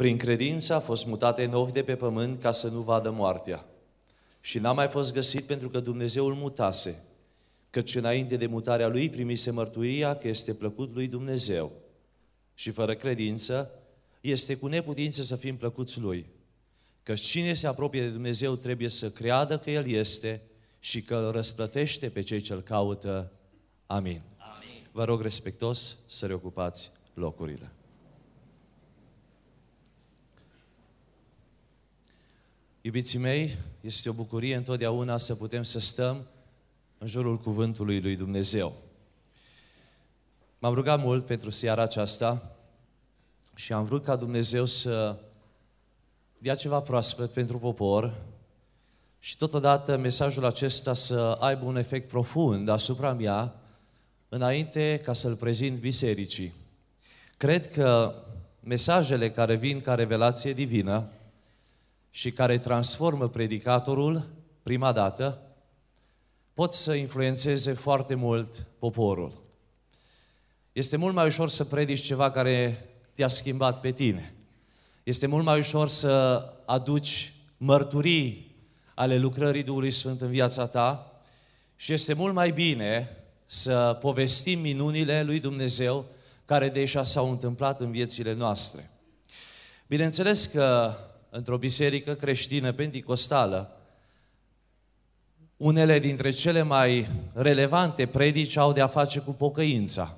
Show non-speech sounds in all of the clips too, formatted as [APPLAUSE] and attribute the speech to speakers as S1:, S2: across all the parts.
S1: Prin credință a fost mutat Enoch de pe pământ ca să nu vadă moartea. Și n-a mai fost găsit pentru că Dumnezeu îl mutase, căci înainte de mutarea lui primise mărturia că este plăcut lui Dumnezeu. Și fără credință este cu neputință să fim plăcuți lui. Că cine se apropie de Dumnezeu trebuie să creadă că El este și că îl răsplătește pe cei ce îl caută. Amin. Amin. Vă rog respectos să reocupați locurile. Iubiții mei, este o bucurie întotdeauna să putem să stăm în jurul cuvântului lui Dumnezeu. M-am rugat mult pentru seara aceasta și am vrut ca Dumnezeu să dea ceva proaspăt pentru popor și totodată mesajul acesta să aibă un efect profund asupra mea înainte ca să-l prezint bisericii. Cred că mesajele care vin ca revelație divină și care transformă predicatorul prima dată, pot să influențeze foarte mult poporul. Este mult mai ușor să predici ceva care te-a schimbat pe tine. Este mult mai ușor să aduci mărturii ale lucrării Duhului Sfânt în viața ta și este mult mai bine să povestim minunile lui Dumnezeu care deja s-au întâmplat în viețile noastre. Bineînțeles că într-o biserică creștină pentecostală, unele dintre cele mai relevante predici au de a face cu pocăința.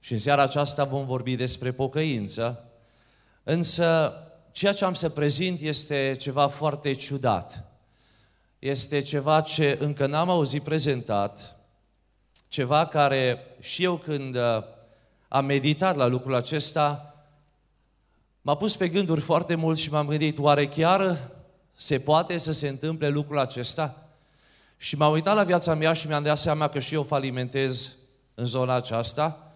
S1: Și în seara aceasta vom vorbi despre pocăință, însă ceea ce am să prezint este ceva foarte ciudat. Este ceva ce încă n-am auzit prezentat, ceva care și eu când uh, am meditat la lucrul acesta, m-a pus pe gânduri foarte mult și m-am gândit, oare chiar se poate să se întâmple lucrul acesta? Și m-am uitat la viața mea și mi-am dat seama că și eu falimentez în zona aceasta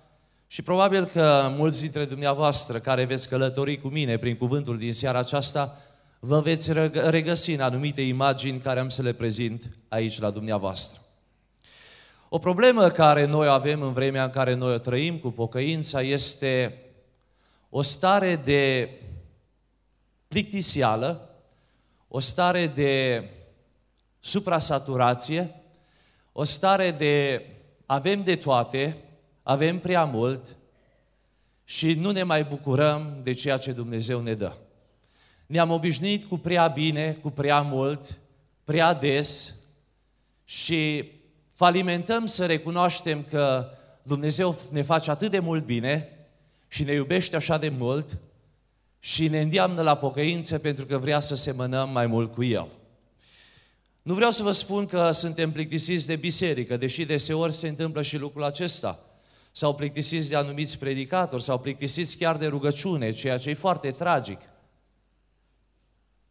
S1: și probabil că mulți dintre dumneavoastră care veți călători cu mine prin cuvântul din seara aceasta, vă veți regăsi în anumite imagini care am să le prezint aici la dumneavoastră. O problemă care noi avem în vremea în care noi o trăim cu pocăința este o stare de plictisială, o stare de suprasaturație, o stare de avem de toate, avem prea mult și nu ne mai bucurăm de ceea ce Dumnezeu ne dă. Ne-am obișnuit cu prea bine, cu prea mult, prea des și falimentăm să recunoaștem că Dumnezeu ne face atât de mult bine și ne iubește așa de mult și ne îndeamnă la pocăință pentru că vrea să semănăm mai mult cu El. Nu vreau să vă spun că suntem plictisiți de biserică, deși deseori se întâmplă și lucrul acesta. Sau plictisiți de anumiți predicatori, sau plictisiți chiar de rugăciune, ceea ce e foarte tragic.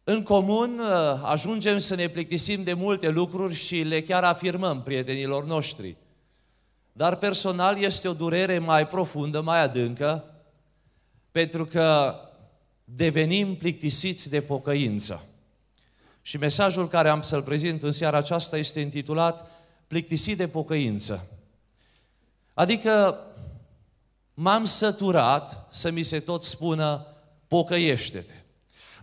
S1: În comun ă, ajungem să ne plictisim de multe lucruri și le chiar afirmăm prietenilor noștri – dar personal este o durere mai profundă, mai adâncă, pentru că devenim plictisiți de pocăință. Și mesajul care am să-l prezint în seara aceasta este intitulat Plictisit de pocăință. Adică m-am săturat să mi se tot spună pocăiește-te.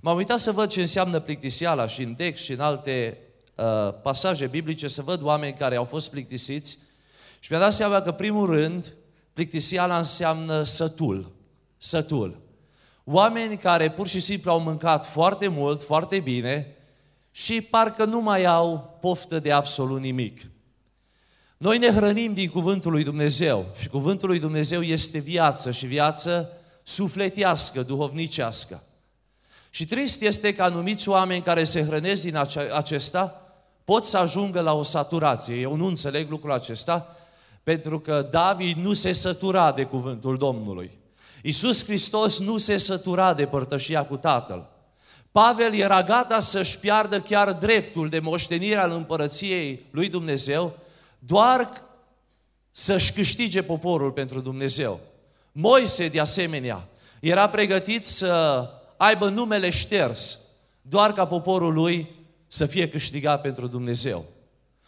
S1: M-am uitat să văd ce înseamnă plictisiala și în text și în alte uh, pasaje biblice, să văd oameni care au fost plictisiți și mi-a dat seama că, primul rând, plictisiala înseamnă sătul. Sătul. Oameni care pur și simplu au mâncat foarte mult, foarte bine și parcă nu mai au poftă de absolut nimic. Noi ne hrănim din cuvântul lui Dumnezeu și cuvântul lui Dumnezeu este viață și viață sufletească, duhovnicească. Și trist este că anumiți oameni care se hrănesc din acesta pot să ajungă la o saturație. Eu nu înțeleg lucrul acesta, pentru că David nu se sătura de cuvântul Domnului. Iisus Hristos nu se sătura de părtășia cu Tatăl. Pavel era gata să-și piardă chiar dreptul de moștenire al împărăției lui Dumnezeu, doar să-și câștige poporul pentru Dumnezeu. Moise, de asemenea, era pregătit să aibă numele șters, doar ca poporul lui să fie câștigat pentru Dumnezeu.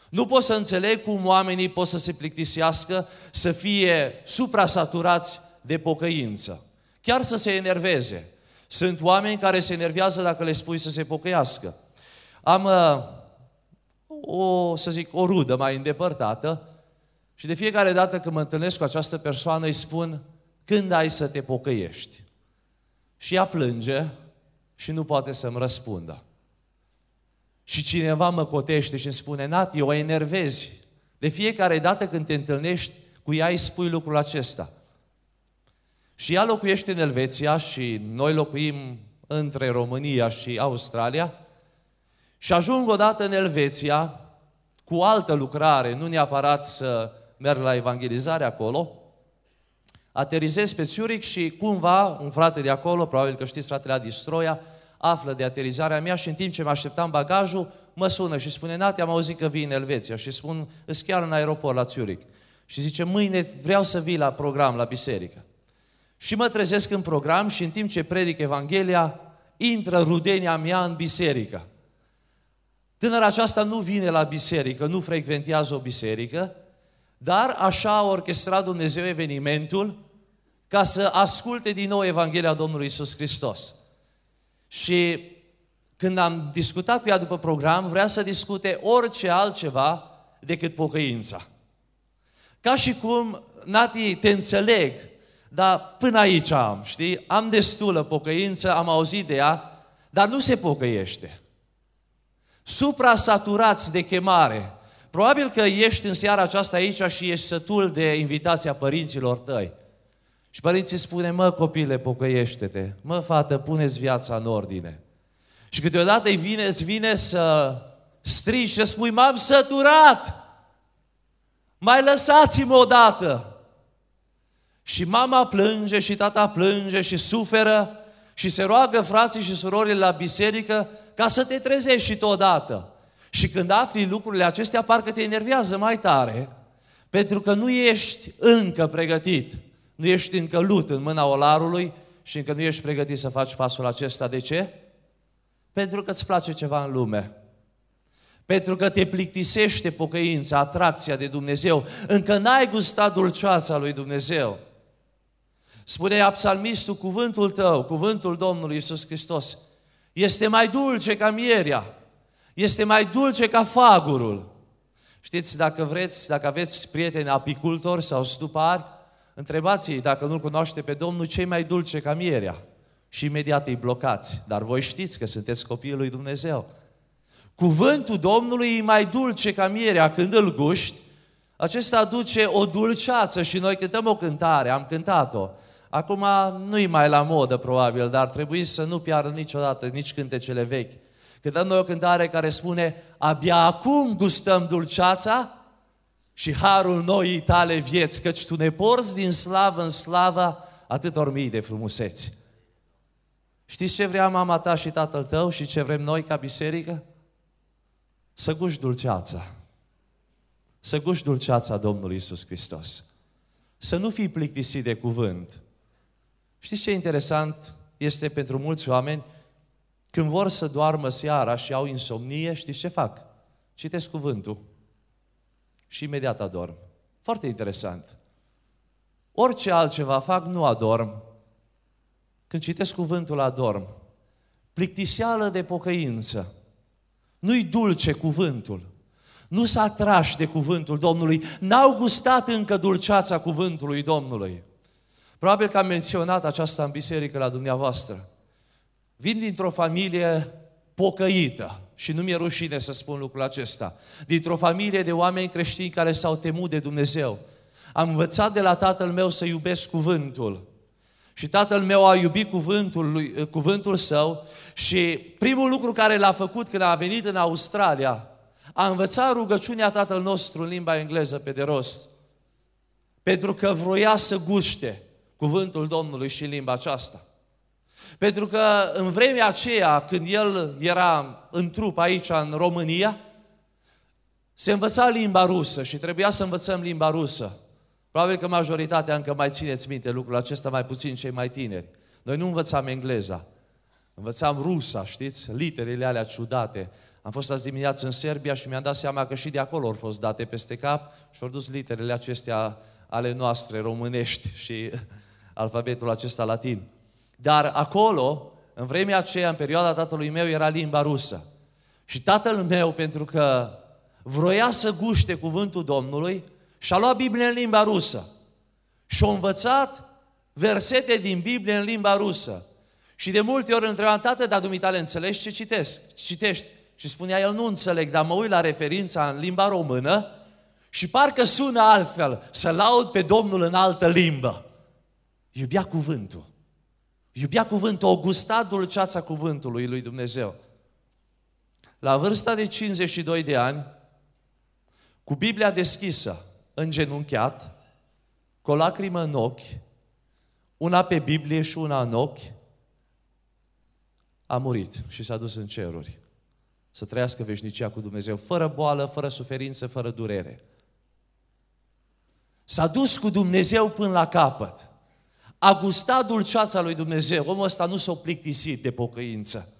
S1: Nu pot să înțeleg cum oamenii pot să se plictisească, să fie suprasaturați de pocăință. Chiar să se enerveze. Sunt oameni care se enervează dacă le spui să se pocăiască. Am uh, o, să zic, o rudă mai îndepărtată și de fiecare dată când mă întâlnesc cu această persoană îi spun când ai să te pocăiești. Și ea plânge și nu poate să-mi răspundă și cineva mă cotește și îmi spune, Nati, o enervezi. De fiecare dată când te întâlnești cu ea, îi spui lucrul acesta. Și ea locuiește în Elveția și noi locuim între România și Australia și ajung odată în Elveția cu altă lucrare, nu neapărat să merg la evangelizare acolo, aterizez pe Zurich și cumva un frate de acolo, probabil că știți fratele Adistroia, Distroia, află de aterizarea mea și în timp ce mă așteptam bagajul, mă sună și spune, Nati, am auzit că vii în Elveția și spun, îți chiar în aeroport la Zurich. Și zice, mâine vreau să vii la program, la biserică. Și mă trezesc în program și în timp ce predic Evanghelia, intră rudenia mea în biserică. Tânăra aceasta nu vine la biserică, nu frecventează o biserică, dar așa a orchestrat Dumnezeu evenimentul ca să asculte din nou Evanghelia Domnului Isus Hristos. Și când am discutat cu ea după program, vrea să discute orice altceva decât pocăința. Ca și cum, Nati, te înțeleg, dar până aici am, știi? Am destulă pocăință, am auzit de ea, dar nu se pocăiește. Supra-saturați de chemare. Probabil că ești în seara aceasta aici și ești sătul de invitația părinților tăi. Și părinții spune, mă copile, pocăiește-te, mă fată, puneți viața în ordine. Și câteodată îi vine, îți vine să strigi și spui, m-am săturat, mai lăsați-mă odată. Și mama plânge și tata plânge și suferă și se roagă frații și surorile la biserică ca să te trezești și tu odată. Și când afli lucrurile acestea, parcă te enervează mai tare, pentru că nu ești încă pregătit nu ești încă lut în mâna olarului și încă nu ești pregătit să faci pasul acesta. De ce? Pentru că îți place ceva în lume. Pentru că te plictisește pocăința, atracția de Dumnezeu. Încă n-ai gustat dulceața lui Dumnezeu. Spune psalmistul, cuvântul tău, cuvântul Domnului Isus Hristos, este mai dulce ca mierea, este mai dulce ca fagurul. Știți, dacă vreți, dacă aveți prieteni apicultori sau stupari, întrebați dacă nu-L cunoaște pe Domnul, cei mai dulce ca mierea. Și imediat îi blocați. Dar voi știți că sunteți copiii lui Dumnezeu. Cuvântul Domnului e mai dulce ca mierea când îl guști. Acesta aduce o dulceață și noi cântăm o cântare, am cântat-o. Acum nu-i mai la modă probabil, dar trebuie să nu piară niciodată nici cântecele vechi. Cântăm noi o cântare care spune, abia acum gustăm dulceața și harul noii tale vieți, căci tu ne porți din slavă în slava atâtor mii de frumuseți. Știți ce vrea mama ta și tatăl tău și ce vrem noi ca biserică? Să guși dulceața. Să guși dulceața Domnului Isus Hristos. Să nu fii plictisit de cuvânt. Știți ce interesant este pentru mulți oameni? Când vor să doarmă seara și au insomnie, știți ce fac? Citesc cuvântul și imediat adorm. Foarte interesant. Orice altceva fac, nu adorm. Când citesc cuvântul adorm, plictiseală de pocăință. Nu-i dulce cuvântul. Nu s-a atrași de cuvântul Domnului. N-au gustat încă dulceața cuvântului Domnului. Probabil că am menționat aceasta în biserică la dumneavoastră. Vin dintr-o familie pocăită. Și nu mi-e rușine să spun lucrul acesta. Dintr-o familie de oameni creștini care s-au temut de Dumnezeu. Am învățat de la tatăl meu să iubesc cuvântul. Și tatăl meu a iubit cuvântul, lui, cuvântul său și primul lucru care l-a făcut când a venit în Australia, a învățat rugăciunea tatăl nostru în limba engleză pe de rost. Pentru că vroia să guște cuvântul Domnului și limba aceasta. Pentru că în vremea aceea, când el era în trup aici, în România, se învăța limba rusă și trebuia să învățăm limba rusă. Probabil că majoritatea încă mai țineți minte lucrul acesta, mai puțin cei mai tineri. Noi nu învățam engleza, învățam rusa, știți? Literele alea ciudate. Am fost azi dimineață în Serbia și mi-am dat seama că și de acolo au fost date peste cap și au dus literele acestea ale noastre românești [LAUGHS] și alfabetul acesta latin. Dar acolo, în vremea aceea, în perioada tatălui meu, era limba rusă. Și tatăl meu, pentru că vroia să guște cuvântul Domnului, și-a luat Biblia în limba rusă. Și-a învățat versete din Biblie în limba rusă. Și de multe ori întrebam, tată, dar dumitale înțelegi ce citesc, citești? Și spunea, el nu înțeleg, dar mă uit la referința în limba română și parcă sună altfel, să laud pe Domnul în altă limbă. Iubea cuvântul. Iubea cuvântul, o gusta dulceața cuvântului lui Dumnezeu. La vârsta de 52 de ani, cu Biblia deschisă, îngenunchiat, cu o lacrimă în ochi, una pe Biblie și una în ochi, a murit și s-a dus în ceruri. Să trăiască veșnicia cu Dumnezeu, fără boală, fără suferință, fără durere. S-a dus cu Dumnezeu până la capăt a gustat dulceața lui Dumnezeu. Omul ăsta nu s-a plictisit de pocăință.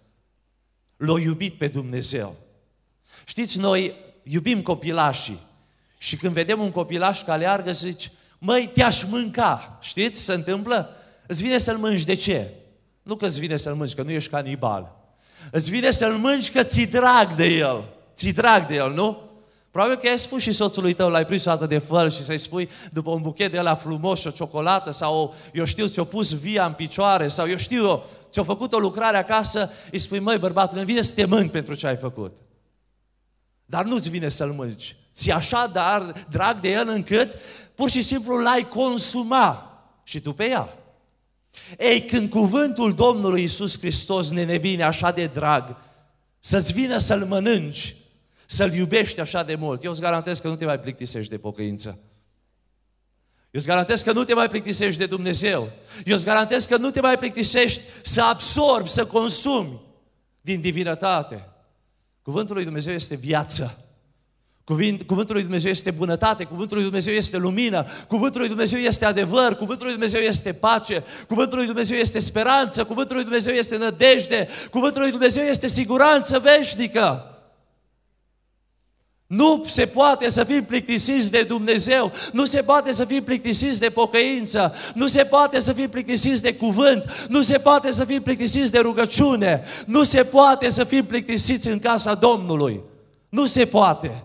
S1: L-a iubit pe Dumnezeu. Știți, noi iubim copilașii și când vedem un copilaș care aleargă, zici, măi, te-aș mânca. Știți, se întâmplă? Îți vine să-l mânci. De ce? Nu că îți vine să-l mânci, că nu ești canibal. Îți vine să-l mânci că ți drag de el. Ți drag de el, nu? Probabil că ai spus și soțului tău, l-ai prins o dată de făl și să-i spui după un buchet de la frumos și o ciocolată sau eu știu, ți-o pus via în picioare sau eu știu ți-o făcut o lucrare acasă, îi spui, măi bărbatul, îmi vine să te mânc pentru ce ai făcut. Dar nu-ți vine să-l mânci. Ți așa dar drag de el încât pur și simplu l-ai consuma și tu pe ea. Ei, când cuvântul Domnului Isus Hristos ne vine așa de drag, să-ți vină să-l mănânci, să-L iubești așa de mult, eu îți garantez că nu te mai plictisești de pocăință. Eu îți garantez că nu te mai plictisești de Dumnezeu. Eu îți garantez că nu te mai plictisești să absorbi, să consumi din divinătate. Cuvântul lui Dumnezeu este viață. Cuvint, cuvântul lui Dumnezeu este bunătate, cuvântul lui Dumnezeu este lumină, cuvântul lui Dumnezeu este adevăr, cuvântul lui Dumnezeu este pace, cuvântul lui Dumnezeu este speranță, cuvântul lui Dumnezeu este nădejde, cuvântul lui Dumnezeu este siguranță veșnică. Nu se poate să fim plictisiți de Dumnezeu, nu se poate să fim plictisiți de pocăință, nu se poate să fim plictisiți de cuvânt, nu se poate să fim plictisiți de rugăciune, nu se poate să fim plictisiți în casa Domnului. Nu se poate.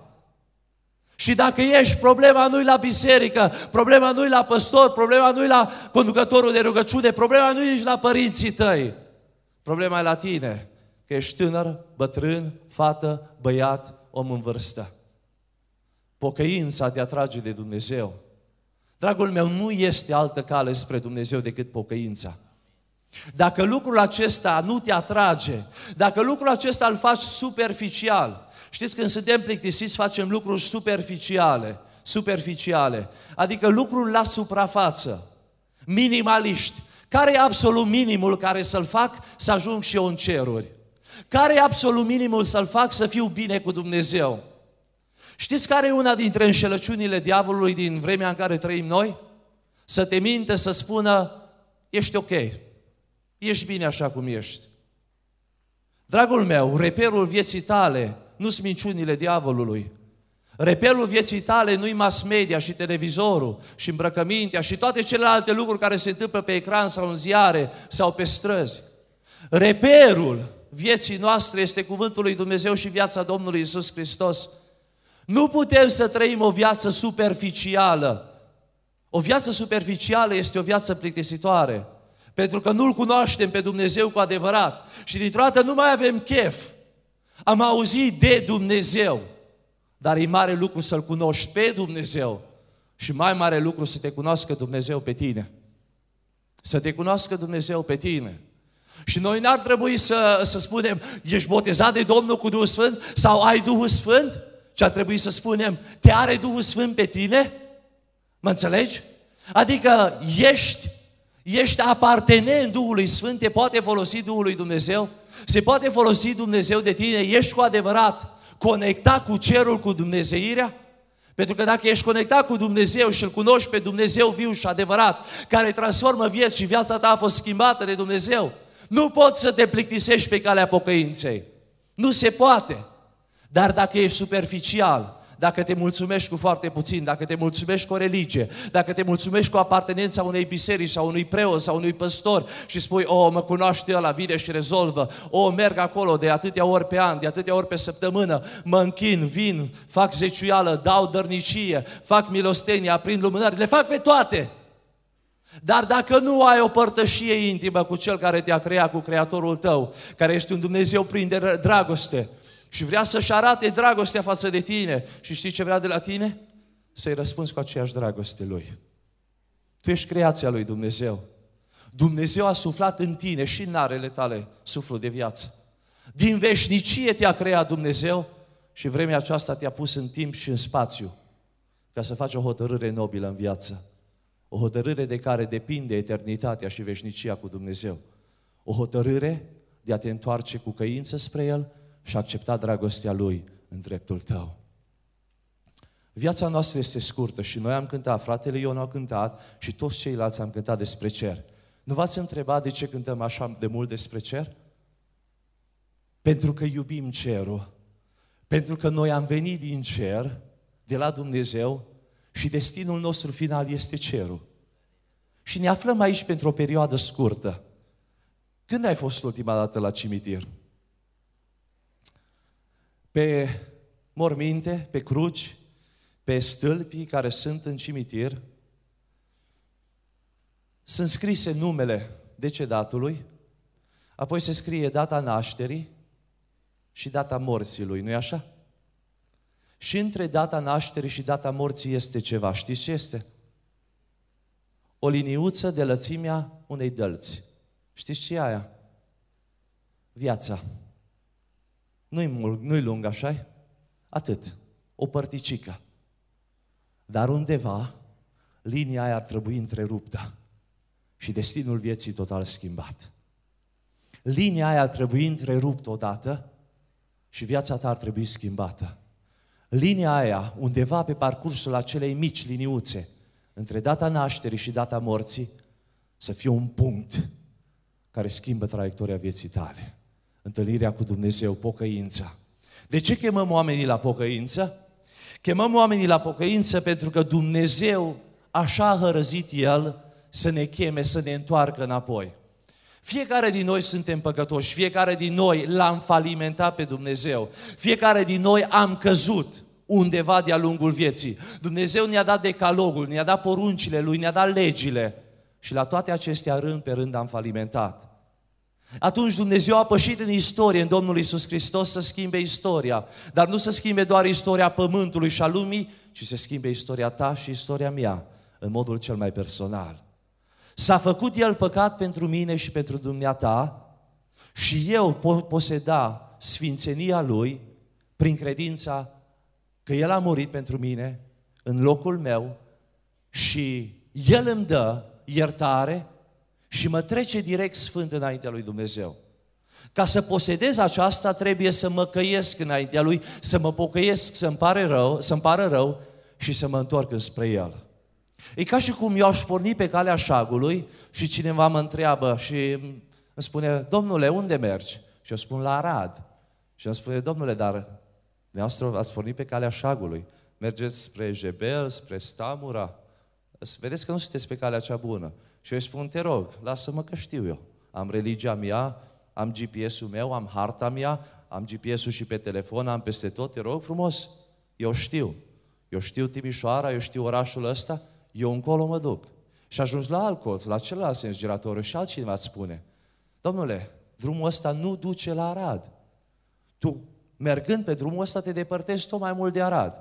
S1: Și dacă ești, problema nu-i la biserică, problema nu-i la păstor, problema nu-i la conducătorul de rugăciune, problema nu-i nici la părinții tăi. Problema e la tine, că ești tânăr, bătrân, fată, băiat, om în vârstă. Pocăința te atrage de Dumnezeu. Dragul meu, nu este altă cale spre Dumnezeu decât pocăința. Dacă lucrul acesta nu te atrage, dacă lucrul acesta îl faci superficial, știți când suntem plictisiți facem lucruri superficiale, superficiale, adică lucruri la suprafață, minimaliști. Care e absolut minimul care să-l fac să ajung și eu în ceruri? Care e absolut minimul să-l fac să fiu bine cu Dumnezeu? Știți care e una dintre înșelăciunile diavolului din vremea în care trăim noi? Să te minte, să spună, ești ok, ești bine așa cum ești. Dragul meu, reperul vieții tale nu sunt minciunile diavolului. Reperul vieții tale nu-i mass media și televizorul și îmbrăcămintea și toate celelalte lucruri care se întâmplă pe ecran sau în ziare sau pe străzi. Reperul vieții noastre este cuvântul lui Dumnezeu și viața Domnului Isus Hristos. Nu putem să trăim o viață superficială. O viață superficială este o viață plictisitoare. Pentru că nu-L cunoaștem pe Dumnezeu cu adevărat. Și dintr-o dată nu mai avem chef. Am auzit de Dumnezeu. Dar e mare lucru să-L cunoști pe Dumnezeu. Și mai mare lucru să te cunoască Dumnezeu pe tine. Să te cunoască Dumnezeu pe tine. Și noi n-ar trebui să, să spunem, ești botezat de Domnul cu Duhul Sfânt sau ai Duhul Sfânt? Ce ar trebui să spunem, te are Duhul Sfânt pe tine? Mă înțelegi? Adică ești, ești apartenent Duhului Sfânt, te poate folosi Duhul lui Dumnezeu? Se poate folosi Dumnezeu de tine? Ești cu adevărat conectat cu cerul, cu Dumnezeirea? Pentru că dacă ești conectat cu Dumnezeu și îl cunoști pe Dumnezeu viu și adevărat, care transformă vieți și viața ta a fost schimbată de Dumnezeu, nu poți să te plictisești pe calea pocăinței. Nu se poate. Dar dacă ești superficial, dacă te mulțumești cu foarte puțin, dacă te mulțumești cu o religie, dacă te mulțumești cu apartenența unei biserici sau unui preot sau unui păstor și spui, o, oh, mă cunoaște la vine și rezolvă, o, oh, merg acolo de atâtea ori pe an, de atâtea ori pe săptămână, mă închin, vin, fac zeciuială, dau dărnicie, fac milostenie, aprind lumânări, le fac pe toate. Dar dacă nu ai o părtășie intimă cu Cel care te-a creat, cu Creatorul tău, care este un Dumnezeu prin de dragoste și vrea să-și arate dragostea față de tine și știi ce vrea de la tine? Să-i răspunzi cu aceeași dragoste Lui. Tu ești creația Lui Dumnezeu. Dumnezeu a suflat în tine și în arele tale suflu de viață. Din veșnicie te-a creat Dumnezeu și vremea aceasta te-a pus în timp și în spațiu ca să faci o hotărâre nobilă în viață. O hotărâre de care depinde eternitatea și veșnicia cu Dumnezeu. O hotărâre de a te întoarce cu căință spre El și a accepta dragostea Lui în dreptul tău. Viața noastră este scurtă și noi am cântat, fratele Ion a cântat și toți ceilalți am cântat despre cer. Nu v-ați întrebat de ce cântăm așa de mult despre cer? Pentru că iubim cerul. Pentru că noi am venit din cer, de la Dumnezeu, și destinul nostru final este cerul. Și ne aflăm aici pentru o perioadă scurtă. Când ai fost ultima dată la cimitir? Pe morminte, pe cruci, pe stâlpii care sunt în cimitir, sunt scrise numele decedatului, apoi se scrie data nașterii și data morții lui, nu-i așa? Și între data nașterii și data morții este ceva. Știți ce este? O liniuță de lățimea unei dălți. Știți ce e aia? Viața. Nu-i, nu-i lung, așa Atât. O părticică. Dar undeva, linia aia ar trebui întreruptă și destinul vieții total schimbat. Linia aia ar trebui întreruptă odată și viața ta ar trebui schimbată linia aia, undeva pe parcursul acelei mici liniuțe, între data nașterii și data morții, să fie un punct care schimbă traiectoria vieții tale. Întâlnirea cu Dumnezeu, pocăința. De ce chemăm oamenii la pocăință? Chemăm oamenii la pocăință pentru că Dumnezeu așa a hărăzit El să ne cheme, să ne întoarcă înapoi. Fiecare din noi suntem păcătoși, fiecare din noi l-am falimentat pe Dumnezeu, fiecare din noi am căzut undeva de-a lungul vieții. Dumnezeu ne-a dat decalogul, ne-a dat poruncile Lui, ne-a dat legile și la toate acestea rând pe rând am falimentat. Atunci Dumnezeu a pășit în istorie, în Domnul Isus Hristos, să schimbe istoria. Dar nu să schimbe doar istoria pământului și a lumii, ci să schimbe istoria ta și istoria mea, în modul cel mai personal. S-a făcut El păcat pentru mine și pentru dumneata și eu pot poseda sfințenia Lui prin credința că El a murit pentru mine în locul meu și El îmi dă iertare și mă trece direct sfânt înaintea lui Dumnezeu. Ca să posedez aceasta, trebuie să mă căiesc înaintea lui, să mă pocăiesc, să-mi pare rău, să-mi pară rău și să mă întorc spre el. E ca și cum eu aș porni pe calea șagului și cineva mă întreabă și îmi spune, domnule, unde mergi? Și eu spun, la Arad. Și îmi spune, domnule, dar dumneavoastră ați pornit pe calea șagului. Mergeți spre Jebel, spre Stamura. vedeți că nu sunteți pe calea cea bună. Și eu îi spun, te rog, lasă-mă că știu eu. Am religia mea, am GPS-ul meu, am harta mea, am GPS-ul și pe telefon, am peste tot, te rog frumos. Eu știu. Eu știu Timișoara, eu știu orașul ăsta, eu încolo mă duc. Și ajungi la alt colț, la celălalt sens girator și altcineva îți spune, domnule, drumul ăsta nu duce la Arad. Tu, mergând pe drumul ăsta, te depărtezi tot mai mult de Arad.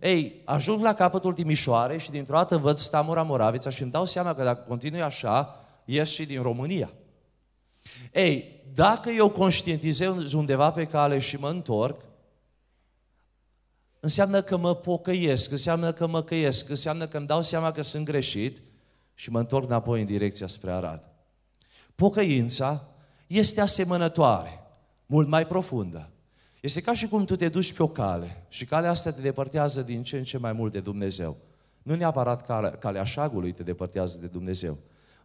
S1: Ei, ajung la capătul Timișoare și dintr-o dată văd Stamura Moravița și îmi dau seama că dacă continui așa, ies și din România. Ei, dacă eu conștientizez undeva pe cale și mă întorc, înseamnă că mă pocăiesc, înseamnă că mă căiesc, înseamnă că îmi dau seama că sunt greșit și mă întorc înapoi în direcția spre Arad. Pocăința este asemănătoare, mult mai profundă. Este ca și cum tu te duci pe o cale și calea asta te depărtează din ce în ce mai mult de Dumnezeu. Nu neapărat calea, calea șagului te depărtează de Dumnezeu,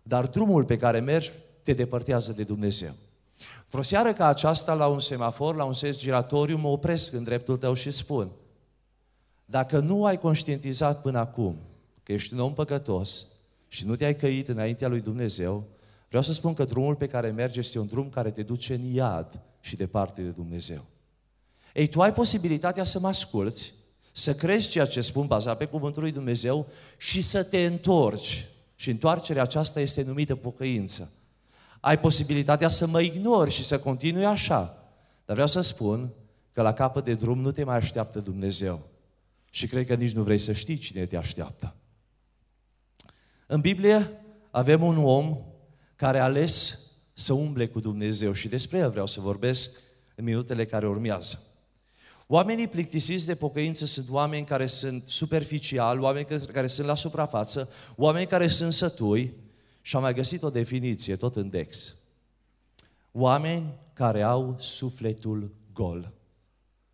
S1: dar drumul pe care mergi te depărtează de Dumnezeu. Vreo seară ca aceasta, la un semafor, la un sens giratoriu, mă opresc în dreptul tău și spun – dacă nu ai conștientizat până acum că ești un om păcătos și nu te-ai căit înaintea lui Dumnezeu, vreau să spun că drumul pe care mergi este un drum care te duce în iad și departe de Dumnezeu. Ei, tu ai posibilitatea să mă asculți, să crezi ceea ce spun bazat pe cuvântul lui Dumnezeu și să te întorci. Și întoarcerea aceasta este numită pocăință. Ai posibilitatea să mă ignori și să continui așa. Dar vreau să spun că la capăt de drum nu te mai așteaptă Dumnezeu și cred că nici nu vrei să știi cine te așteaptă. În Biblie avem un om care a ales să umble cu Dumnezeu și despre el vreau să vorbesc în minutele care urmează. Oamenii plictisiți de pocăință sunt oameni care sunt superficiali, oameni care sunt la suprafață, oameni care sunt sătui și am mai găsit o definiție tot în Dex. Oameni care au sufletul gol.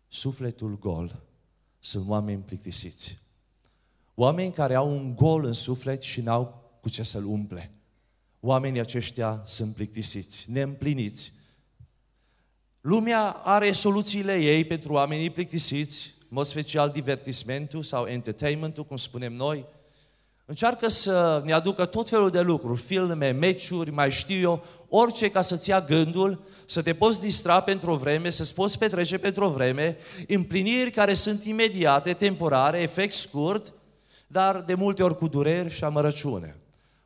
S1: Sufletul gol sunt oameni plictisiți. Oameni care au un gol în suflet și n-au cu ce să-l umple. Oamenii aceștia sunt plictisiți, neîmpliniți. Lumea are soluțiile ei pentru oamenii plictisiți, în mod special divertismentul sau entertainmentul, cum spunem noi, Încearcă să ne aducă tot felul de lucruri, filme, meciuri, mai știu eu, orice ca să-ți ia gândul, să te poți distra pentru o vreme, să-ți poți petrece pentru o vreme, împliniri care sunt imediate, temporare, efect scurt, dar de multe ori cu dureri și amărăciune.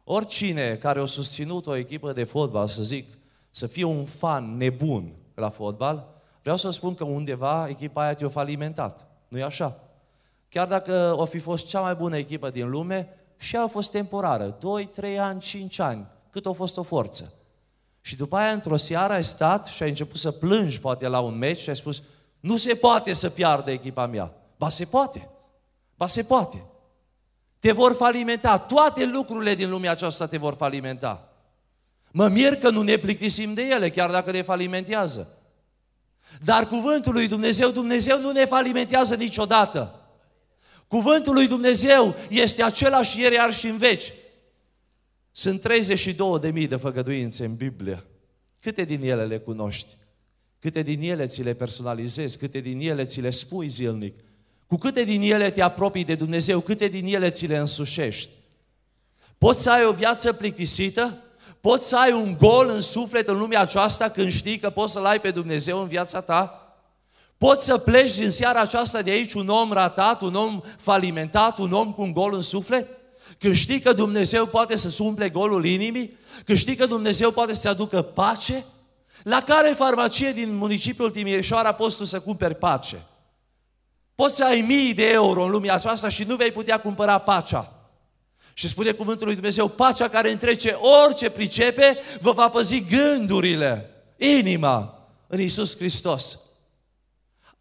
S1: Oricine care a susținut o echipă de fotbal, să zic, să fie un fan nebun la fotbal, vreau să spun că undeva echipa aia te-a falimentat. nu e așa? Chiar dacă o fi fost cea mai bună echipă din lume, și ea a fost temporară, 2, 3 ani, 5 ani, cât a fost o forță. Și după aia, într-o seară, ai stat și ai început să plângi, poate, la un meci și ai spus, nu se poate să piardă echipa mea. Ba se poate, ba se poate. Te vor falimenta, toate lucrurile din lumea aceasta te vor falimenta. Mă mir că nu ne plictisim de ele, chiar dacă ne falimentează. Dar cuvântul lui Dumnezeu, Dumnezeu nu ne falimentează niciodată. Cuvântul lui Dumnezeu este același ieri, iar și în veci. Sunt 32.000 de făgăduințe în Biblie. Câte din ele le cunoști? Câte din ele ți le personalizezi? Câte din ele ți le spui zilnic? Cu câte din ele te apropii de Dumnezeu? Câte din ele ți le însușești? Poți să ai o viață plictisită? Poți să ai un gol în suflet în lumea aceasta când știi că poți să-L ai pe Dumnezeu în viața ta? Poți să pleci din seara aceasta de aici un om ratat, un om falimentat, un om cu un gol în suflet? Când știi că Dumnezeu poate să-ți umple golul inimii? Când știi că Dumnezeu poate să-ți aducă pace? La care farmacie din municipiul Timișoara poți tu să cumperi pace? Poți să ai mii de euro în lumea aceasta și nu vei putea cumpăra pacea. Și spune cuvântul lui Dumnezeu, pacea care întrece orice pricepe, vă va păzi gândurile, inima în Isus Hristos.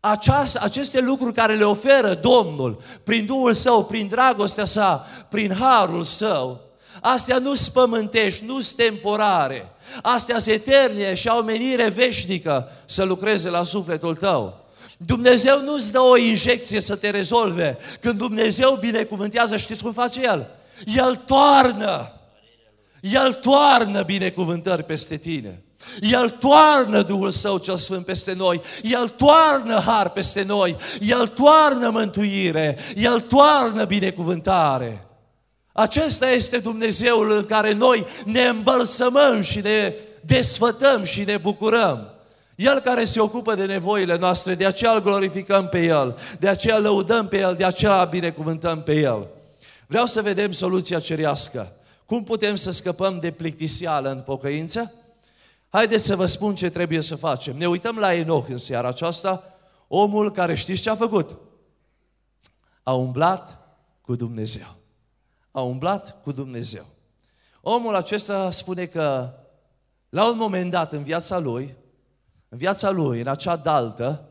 S1: Aceast, aceste lucruri care le oferă Domnul prin Duhul Său, prin dragostea sa, prin Harul Său, astea nu pământești, nu sunt temporare. Astea sunt eterne și au menire veșnică să lucreze la sufletul tău. Dumnezeu nu-ți dă o injecție să te rezolve. Când Dumnezeu binecuvântează, știți cum face El? El toarnă! El toarnă binecuvântări peste tine. El toarnă Duhul Său cel Sfânt peste noi, El toarnă har peste noi, El toarnă mântuire, El toarnă binecuvântare. Acesta este Dumnezeul în care noi ne îmbălsămăm și ne desfătăm și ne bucurăm. El care se ocupă de nevoile noastre, de aceea îl glorificăm pe El, de aceea lăudăm pe El, de aceea binecuvântăm pe El. Vreau să vedem soluția cerească. Cum putem să scăpăm de plictiseală în pocăință? Haideți să vă spun ce trebuie să facem. Ne uităm la Enoch în seara aceasta, omul care știți ce a făcut? A umblat cu Dumnezeu. A umblat cu Dumnezeu. Omul acesta spune că la un moment dat în viața lui, în viața lui, în acea daltă,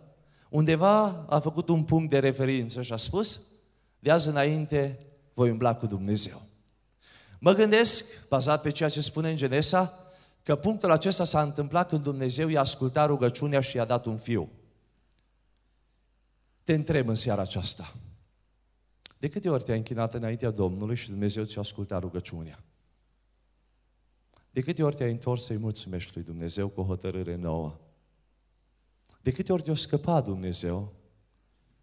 S1: undeva a făcut un punct de referință și a spus, de azi înainte voi umbla cu Dumnezeu. Mă gândesc, bazat pe ceea ce spune în Genesa, că punctul acesta s-a întâmplat când Dumnezeu i-a ascultat rugăciunea și i-a dat un fiu. Te întreb în seara aceasta. De câte ori te-ai închinat înaintea Domnului și Dumnezeu ți-a ascultat rugăciunea? De câte ori te-ai întors să-i mulțumești lui Dumnezeu cu o hotărâre nouă? De câte ori te a scăpat Dumnezeu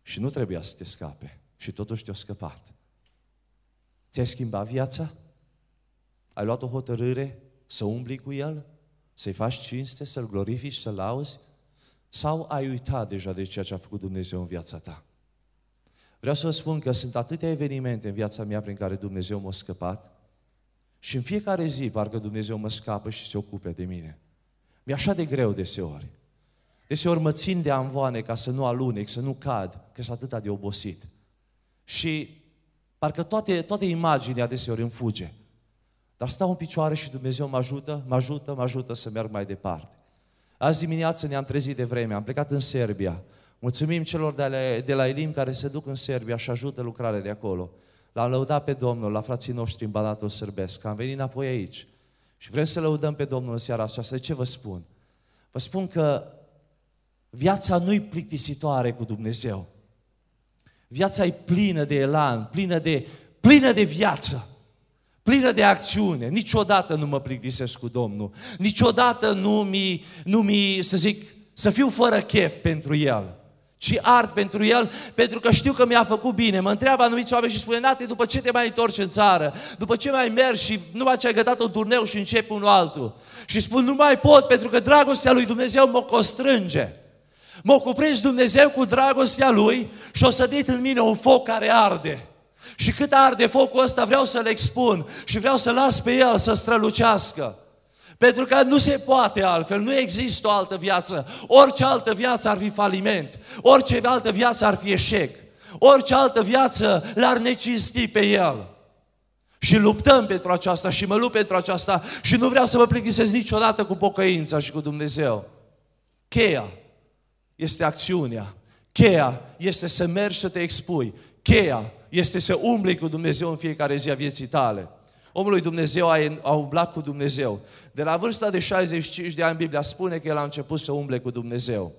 S1: și nu trebuia să te scape și totuși te a scăpat? Ți-ai schimbat viața? Ai luat o hotărâre să umbli cu El, să-i faci cinste, să-L glorifici, să-L auzi? Sau ai uitat deja de ceea ce a făcut Dumnezeu în viața ta? Vreau să vă spun că sunt atâtea evenimente în viața mea prin care Dumnezeu m-a scăpat și în fiecare zi parcă Dumnezeu mă scapă și se ocupe de mine. Mi-e așa de greu deseori. Deseori mă țin de amvoane ca să nu alunec, să nu cad, că sunt atâta de obosit. Și parcă toate, toate imaginea deseori îmi fuge. Dar stau în picioare și Dumnezeu mă ajută, mă ajută, mă ajută să merg mai departe. Azi dimineață ne-am trezit de vreme, am plecat în Serbia. Mulțumim celor de la, de la Elim care se duc în Serbia și ajută lucrarea de acolo. L-am lăudat pe Domnul la frații noștri în Balatul Sârbesc. Am venit înapoi aici. Și vrem să lăudăm pe Domnul în seara aceasta. De ce vă spun? Vă spun că viața nu-i plictisitoare cu Dumnezeu. Viața e plină de elan, plină de, plină de viață plină de acțiune. Niciodată nu mă plictisesc cu Domnul. Niciodată nu mi, nu mi să zic, să fiu fără chef pentru El ci ard pentru el, pentru că știu că mi-a făcut bine. Mă întreabă anumiți oameni și spune, Nate, după ce te mai întorci în țară, după ce mai mergi și nu mai ai gătat un turneu și începi unul altul. Și spun, nu mai pot, pentru că dragostea lui Dumnezeu mă constrânge. Mă cuprins Dumnezeu cu dragostea Lui și o sădit în mine un foc care arde. Și cât arde focul ăsta vreau să-l expun și vreau să las pe el să strălucească. Pentru că nu se poate altfel, nu există o altă viață. Orice altă viață ar fi faliment, orice altă viață ar fi eșec, orice altă viață l-ar necinsti pe el. Și luptăm pentru aceasta și mă lupt pentru aceasta și nu vreau să mă plictisesc niciodată cu pocăința și cu Dumnezeu. Cheia este acțiunea. Cheia este să mergi să te expui. Cheia este să umbli cu Dumnezeu în fiecare zi a vieții tale. Omul lui Dumnezeu a, a umblat cu Dumnezeu. De la vârsta de 65 de ani, Biblia spune că el a început să umble cu Dumnezeu.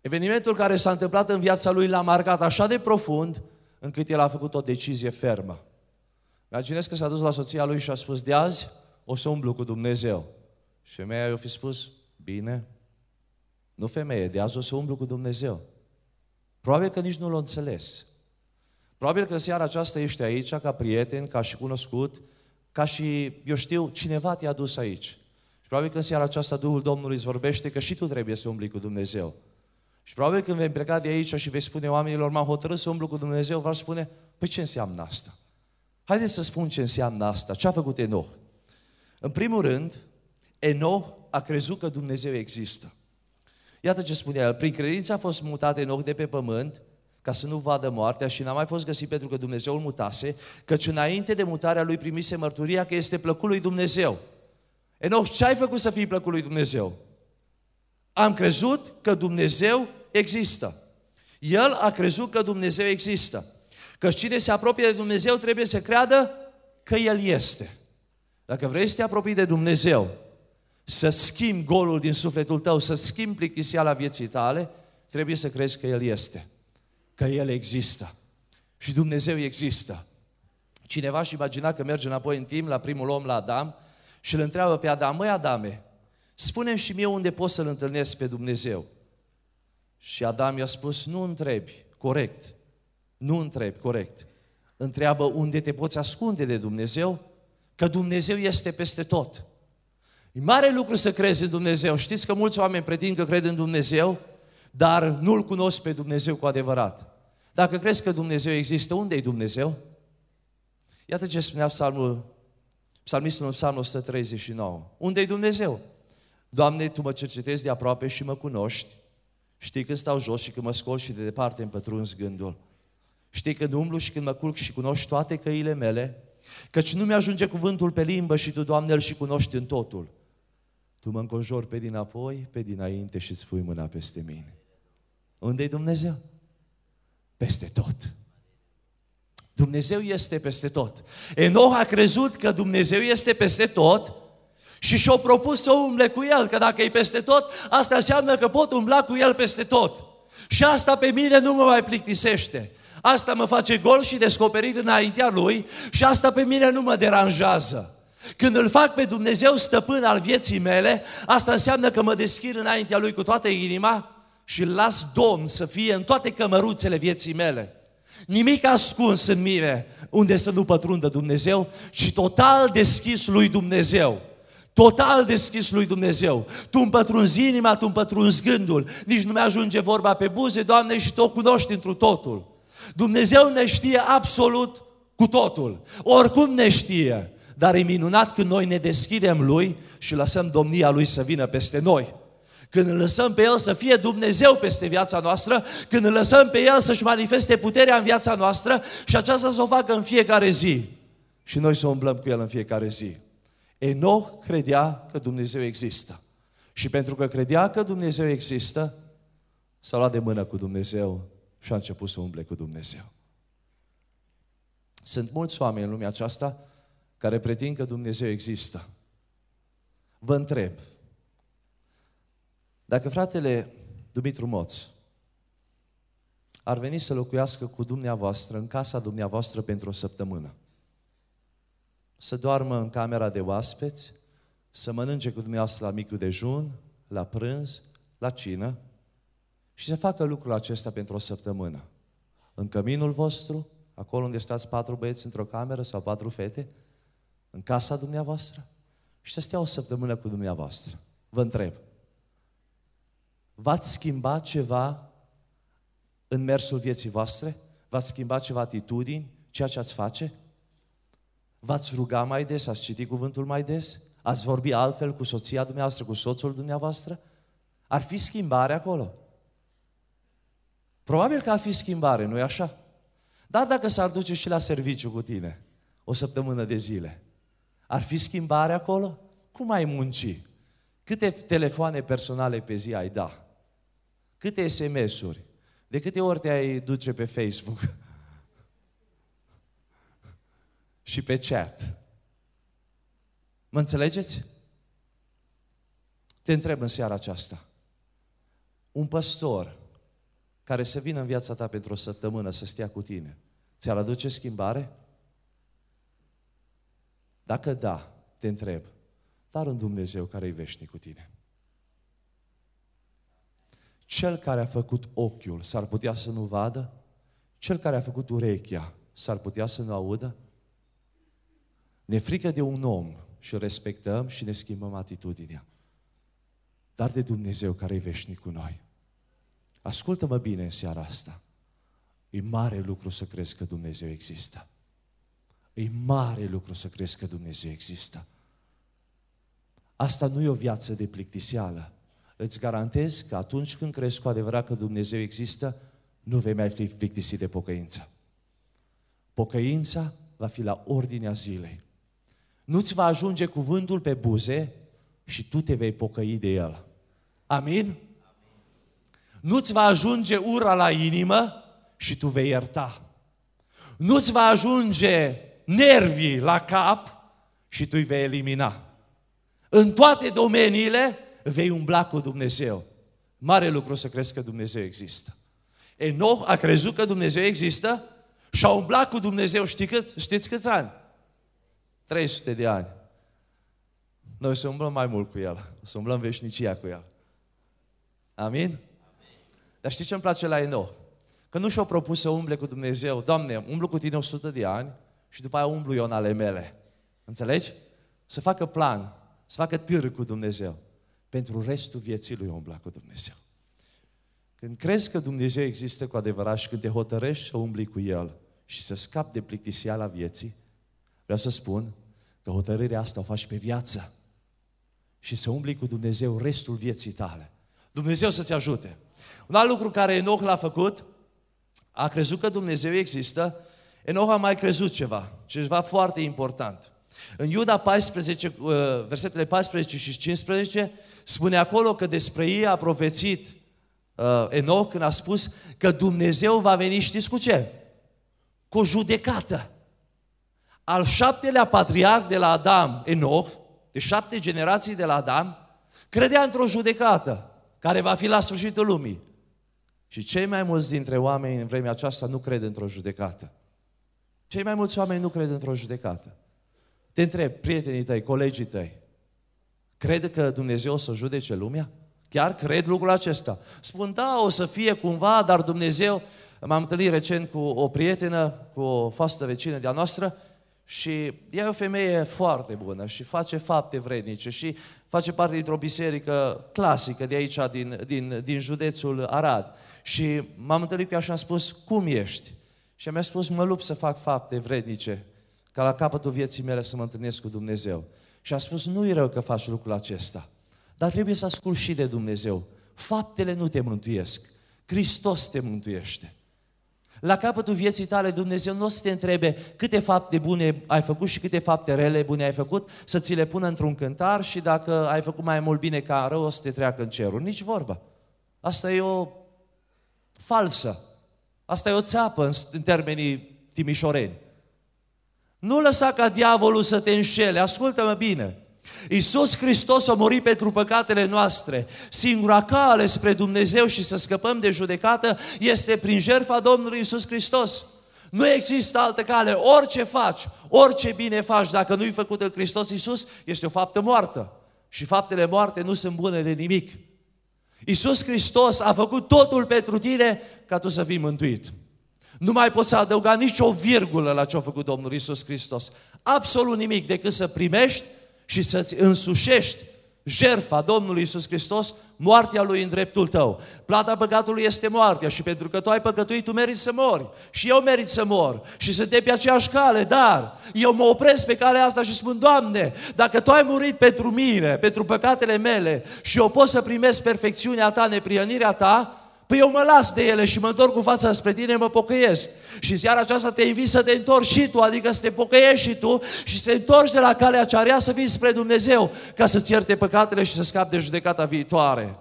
S1: Evenimentul care s-a întâmplat în viața lui l-a marcat așa de profund, încât el a făcut o decizie fermă. Imaginez că s-a dus la soția lui și a spus, de azi o să umblu cu Dumnezeu. Și femeia i-a fi spus, bine, nu femeie, de azi o să umblu cu Dumnezeu. Probabil că nici nu l-a înțeles. Probabil că seara aceasta ești aici ca prieten, ca și cunoscut, ca și, eu știu, cineva te-a dus aici. Și probabil că în seara aceasta Duhul Domnului îți vorbește că și tu trebuie să umbli cu Dumnezeu. Și probabil când vei pleca de aici și vei spune oamenilor, m-am hotărât să umblu cu Dumnezeu, vor spune, păi ce înseamnă asta? Haideți să spun ce înseamnă asta. Ce a făcut Enoch? În primul rând, Enoch a crezut că Dumnezeu există. Iată ce spunea: el. Prin credință a fost mutat Enoch de pe pământ ca să nu vadă moartea și n-a mai fost găsit pentru că Dumnezeu îl mutase, căci înainte de mutarea lui primise mărturia că este plăcut lui Dumnezeu. Enoch, ce ai făcut să fii plăcut lui Dumnezeu? Am crezut că Dumnezeu există. El a crezut că Dumnezeu există. Că cine se apropie de Dumnezeu trebuie să creadă că El este. Dacă vrei să te apropii de Dumnezeu, să schimbi golul din sufletul tău, să schimbi la vieții tale, trebuie să crezi că El este că El există. Și Dumnezeu există. Cineva și imagina că merge înapoi în timp la primul om, la Adam, și îl întreabă pe Adam, măi Adame, spune și mie unde pot să-L întâlnesc pe Dumnezeu. Și Adam i-a spus, nu întrebi, corect, nu întrebi, corect. Întreabă unde te poți ascunde de Dumnezeu, că Dumnezeu este peste tot. E mare lucru să crezi în Dumnezeu. Știți că mulți oameni pretind că cred în Dumnezeu, dar nu-L cunosc pe Dumnezeu cu adevărat. Dacă crezi că Dumnezeu există, unde e Dumnezeu? Iată ce spunea psalmul, psalmistul în psalmul 139. Unde e Dumnezeu? Doamne, Tu mă cercetezi de aproape și mă cunoști. Știi când stau jos și când mă scol și de departe îmi pătrunzi gândul. Știi când umblu și când mă culc și cunoști toate căile mele, căci nu mi-ajunge cuvântul pe limbă și Tu, Doamne, îl și cunoști în totul. Tu mă înconjori pe dinapoi, pe dinainte și îți pui mâna peste mine unde e Dumnezeu? Peste tot. Dumnezeu este peste tot. Enoch a crezut că Dumnezeu este peste tot și și-a propus să umble cu El, că dacă e peste tot, asta înseamnă că pot umbla cu El peste tot. Și asta pe mine nu mă mai plictisește. Asta mă face gol și descoperit înaintea Lui și asta pe mine nu mă deranjează. Când îl fac pe Dumnezeu stăpân al vieții mele, asta înseamnă că mă deschid înaintea Lui cu toată inima, și las Domn să fie în toate cămăruțele vieții mele. Nimic ascuns în mine unde să nu pătrundă Dumnezeu, ci total deschis lui Dumnezeu. Total deschis lui Dumnezeu. Tu împătrunzi inima, tu împătrunzi gândul. Nici nu mi-ajunge vorba pe buze, Doamne, și Tu o cunoști întru totul. Dumnezeu ne știe absolut cu totul. Oricum ne știe. Dar e minunat când noi ne deschidem Lui și lăsăm domnia Lui să vină peste noi. Când îl lăsăm pe El să fie Dumnezeu peste viața noastră, când îl lăsăm pe El să-și manifeste puterea în viața noastră și aceasta să o facă în fiecare zi. Și noi să umblăm cu El în fiecare zi. Enoch credea că Dumnezeu există. Și pentru că credea că Dumnezeu există, s-a luat de mână cu Dumnezeu și a început să umble cu Dumnezeu. Sunt mulți oameni în lumea aceasta care pretind că Dumnezeu există. Vă întreb, dacă fratele Dumitru Moț ar veni să locuiască cu dumneavoastră în casa dumneavoastră pentru o săptămână, să doarmă în camera de oaspeți, să mănânce cu dumneavoastră la micul dejun, la prânz, la cină și să facă lucrul acesta pentru o săptămână. În căminul vostru, acolo unde stați patru băieți într-o cameră sau patru fete, în casa dumneavoastră și să stea o săptămână cu dumneavoastră. Vă întreb, V-ați schimbat ceva în mersul vieții voastre? V-ați schimbat ceva atitudini? Ceea ce ați face? V-ați ruga mai des? Ați citit cuvântul mai des? Ați vorbi altfel cu soția dumneavoastră, cu soțul dumneavoastră? Ar fi schimbare acolo. Probabil că ar fi schimbare, nu-i așa? Dar dacă s-ar duce și la serviciu cu tine, o săptămână de zile, ar fi schimbare acolo? Cum ai munci? Câte telefoane personale pe zi ai da? Câte SMS-uri? De câte ori te-ai duce pe Facebook? [LAUGHS] și pe chat. Mă înțelegeți? Te întreb în seara aceasta. Un păstor care să vină în viața ta pentru o săptămână să stea cu tine, ți-ar aduce schimbare? Dacă da, te întreb, dar un Dumnezeu care e veșnic cu tine. Cel care a făcut ochiul s-ar putea să nu vadă? Cel care a făcut urechea s-ar putea să nu audă? Ne frică de un om și respectăm și ne schimbăm atitudinea. Dar de Dumnezeu care e veșnic cu noi. Ascultă-mă bine în seara asta. E mare lucru să crezi că Dumnezeu există. E mare lucru să crezi că Dumnezeu există. Asta nu e o viață de plictiseală. Îți garantez că atunci când crezi cu adevărat că Dumnezeu există, nu vei mai fi plictisit de pocăință. Pocăința va fi la ordinea zilei. Nu-ți va ajunge cuvântul pe buze și tu te vei pocăi de el. Amin? Amin. Nu-ți va ajunge ura la inimă și tu vei ierta. Nu-ți va ajunge nervii la cap și tu îi vei elimina. În toate domeniile vei umbla cu Dumnezeu. Mare lucru să crezi că Dumnezeu există. Enoch a crezut că Dumnezeu există și a umblat cu Dumnezeu știi cât, știți câți ani? 300 de ani. Noi să umblăm mai mult cu El. Să umblăm veșnicia cu El. Amin? Amin. Dar știi ce îmi place la Enoch? Că nu și a propus să umble cu Dumnezeu. Doamne, umblu cu Tine 100 de ani și după aia umblu eu în ale mele. Înțelegi? Să facă plan, să facă târg cu Dumnezeu pentru restul vieții lui umbla cu Dumnezeu. Când crezi că Dumnezeu există cu adevărat și când te hotărăști să umbli cu El și să scapi de plictiseala vieții, vreau să spun că hotărârea asta o faci pe viață și să umbli cu Dumnezeu restul vieții tale. Dumnezeu să-ți ajute. Un alt lucru care Enoch l-a făcut, a crezut că Dumnezeu există, Enoch a mai crezut ceva, ceva foarte important. În Iuda 14, uh, versetele 14 și 15, spune acolo că despre ei a profețit uh, Enoch când a spus că Dumnezeu va veni, știți cu ce? Cu judecată. Al șaptelea patriarh de la Adam, Enoch, de șapte generații de la Adam, credea într-o judecată care va fi la sfârșitul lumii. Și cei mai mulți dintre oameni în vremea aceasta nu cred într-o judecată. Cei mai mulți oameni nu cred într-o judecată. Te întreb prietenii tăi, colegii tăi, Crede că Dumnezeu o să judece lumea? Chiar cred lucrul acesta. Spun, da, o să fie cumva, dar Dumnezeu... M-am întâlnit recent cu o prietenă, cu o fostă vecină de-a noastră și ea e o femeie foarte bună și face fapte vrednice și face parte dintr-o biserică clasică de aici, din, din, din județul Arad. Și m-am întâlnit cu ea și am spus, cum ești? Și mi-a spus, mă lupt să fac fapte vrednice, ca la capătul vieții mele să mă întâlnesc cu Dumnezeu. Și a spus, nu-i rău că faci lucrul acesta, dar trebuie să asculți și de Dumnezeu. Faptele nu te mântuiesc, Hristos te mântuiește. La capătul vieții tale Dumnezeu nu o să te întrebe câte fapte bune ai făcut și câte fapte rele bune ai făcut, să ți le pună într-un cântar și dacă ai făcut mai mult bine ca rău o să te treacă în cerul. Nici vorba. Asta e o falsă. Asta e o țeapă în termenii timișoreni. Nu lăsa ca diavolul să te înșele, ascultă-mă bine. Iisus Hristos a murit pentru păcatele noastre. Singura cale spre Dumnezeu și să scăpăm de judecată este prin jertfa Domnului Iisus Hristos. Nu există altă cale. Orice faci, orice bine faci, dacă nu-i făcut în Hristos Iisus, este o faptă moartă. Și faptele moarte nu sunt bune de nimic. Iisus Hristos a făcut totul pentru tine ca tu să fii mântuit. Nu mai poți adăuga nicio virgulă la ce a făcut Domnul Isus Hristos. Absolut nimic decât să primești și să-ți însușești jertfa Domnului Isus Hristos, moartea Lui în dreptul tău. Plata păcatului este moartea și pentru că tu ai păcătuit, tu meriți să mori. Și eu merit să mor. Și te pe aceeași cale, dar eu mă opresc pe calea asta și spun, Doamne, dacă Tu ai murit pentru mine, pentru păcatele mele și eu pot să primesc perfecțiunea Ta, neprienirea Ta, Păi eu mă las de ele și mă întorc cu fața spre tine, mă pocăiesc. Și ziara aceasta te invit să te întorci și tu, adică să te pocăiești și tu și să te întorci de la calea cea rea să vii spre Dumnezeu ca să-ți ierte păcatele și să scapi de judecata viitoare.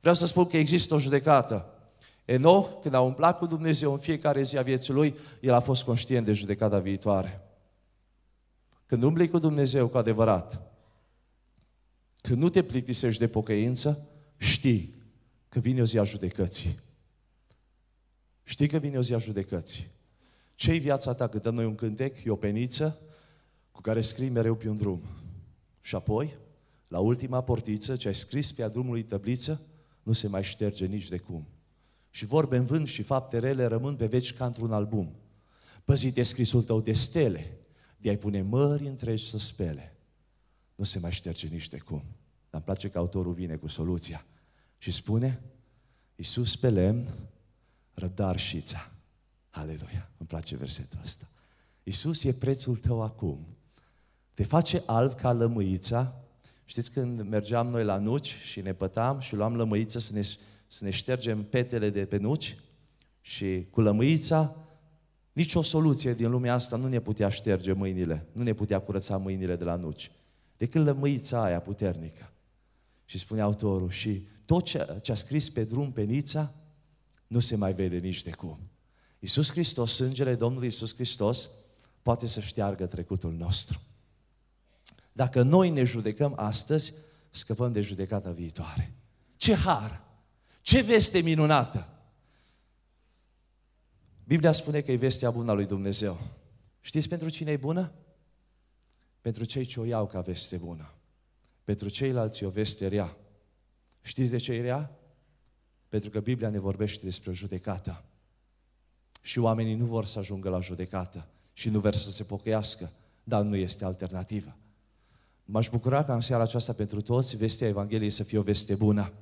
S1: Vreau să spun că există o judecată. Enoch, când a umblat cu Dumnezeu în fiecare zi a vieții lui, el a fost conștient de judecata viitoare. Când umbli cu Dumnezeu cu adevărat, când nu te plictisești de pocăință, știi că vine o zi a judecății. Știi că vine o zi a judecății. Ce-i viața ta? dăm noi un cântec, e o peniță cu care scrii mereu pe un drum. Și apoi, la ultima portiță, ce ai scris pe a drumului tăbliță, nu se mai șterge nici de cum. Și vorbe în vânt și fapte rele rămân pe veci ca într-un album. Păzit de scrisul tău de stele, de ai pune mări întregi să spele. Nu se mai șterge nici de cum. Dar îmi place că autorul vine cu soluția. Și spune, Iisus pe lemn, rădar șița. Aleluia! Îmi place versetul ăsta. Iisus e prețul tău acum. Te face alb ca lămâița. Știți când mergeam noi la nuci și ne pătam și luam lămâiță să ne, să ne ștergem petele de pe nuci? Și cu lămâița, nicio soluție din lumea asta nu ne putea șterge mâinile, nu ne putea curăța mâinile de la nuci. Decât lămâița aia puternică. Și spune autorul, și tot ce, ce a scris pe drum pe Nița nu se mai vede nici de cum. Iisus Hristos, sângele Domnului Iisus Hristos, poate să șteargă trecutul nostru. Dacă noi ne judecăm astăzi, scăpăm de judecata viitoare. Ce har! Ce veste minunată! Biblia spune că e vestea bună a lui Dumnezeu. Știți pentru cine e bună? Pentru cei ce o iau ca veste bună. Pentru ceilalți e o veste rea. Știți de ce e rea? Pentru că Biblia ne vorbește despre o judecată. Și oamenii nu vor să ajungă la judecată și nu vor să se pocăiască, dar nu este alternativă. M-aș bucura ca în seara aceasta pentru toți vestea Evangheliei să fie o veste bună.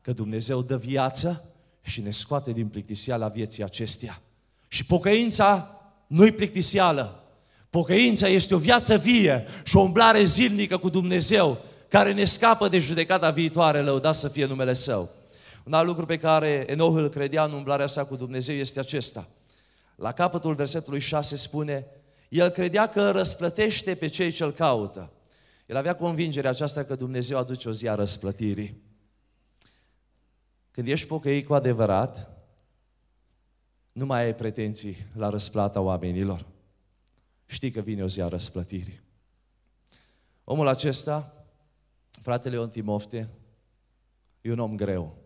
S1: Că Dumnezeu dă viață și ne scoate din plictiseala vieții acestea. Și pocăința nu-i plictiseală. Pocăința este o viață vie și o umblare zilnică cu Dumnezeu care ne scapă de judecata viitoare, lăudat să fie numele Său. Un alt lucru pe care Enoh îl credea în umblarea sa cu Dumnezeu este acesta. La capătul versetului 6 spune, el credea că răsplătește pe cei ce îl caută. El avea convingerea aceasta că Dumnezeu aduce o zi a răsplătirii. Când ești pocăit cu adevărat, nu mai ai pretenții la răsplata oamenilor. Știi că vine o zi a răsplătirii. Omul acesta Fratele Ion Timofte e un om greu,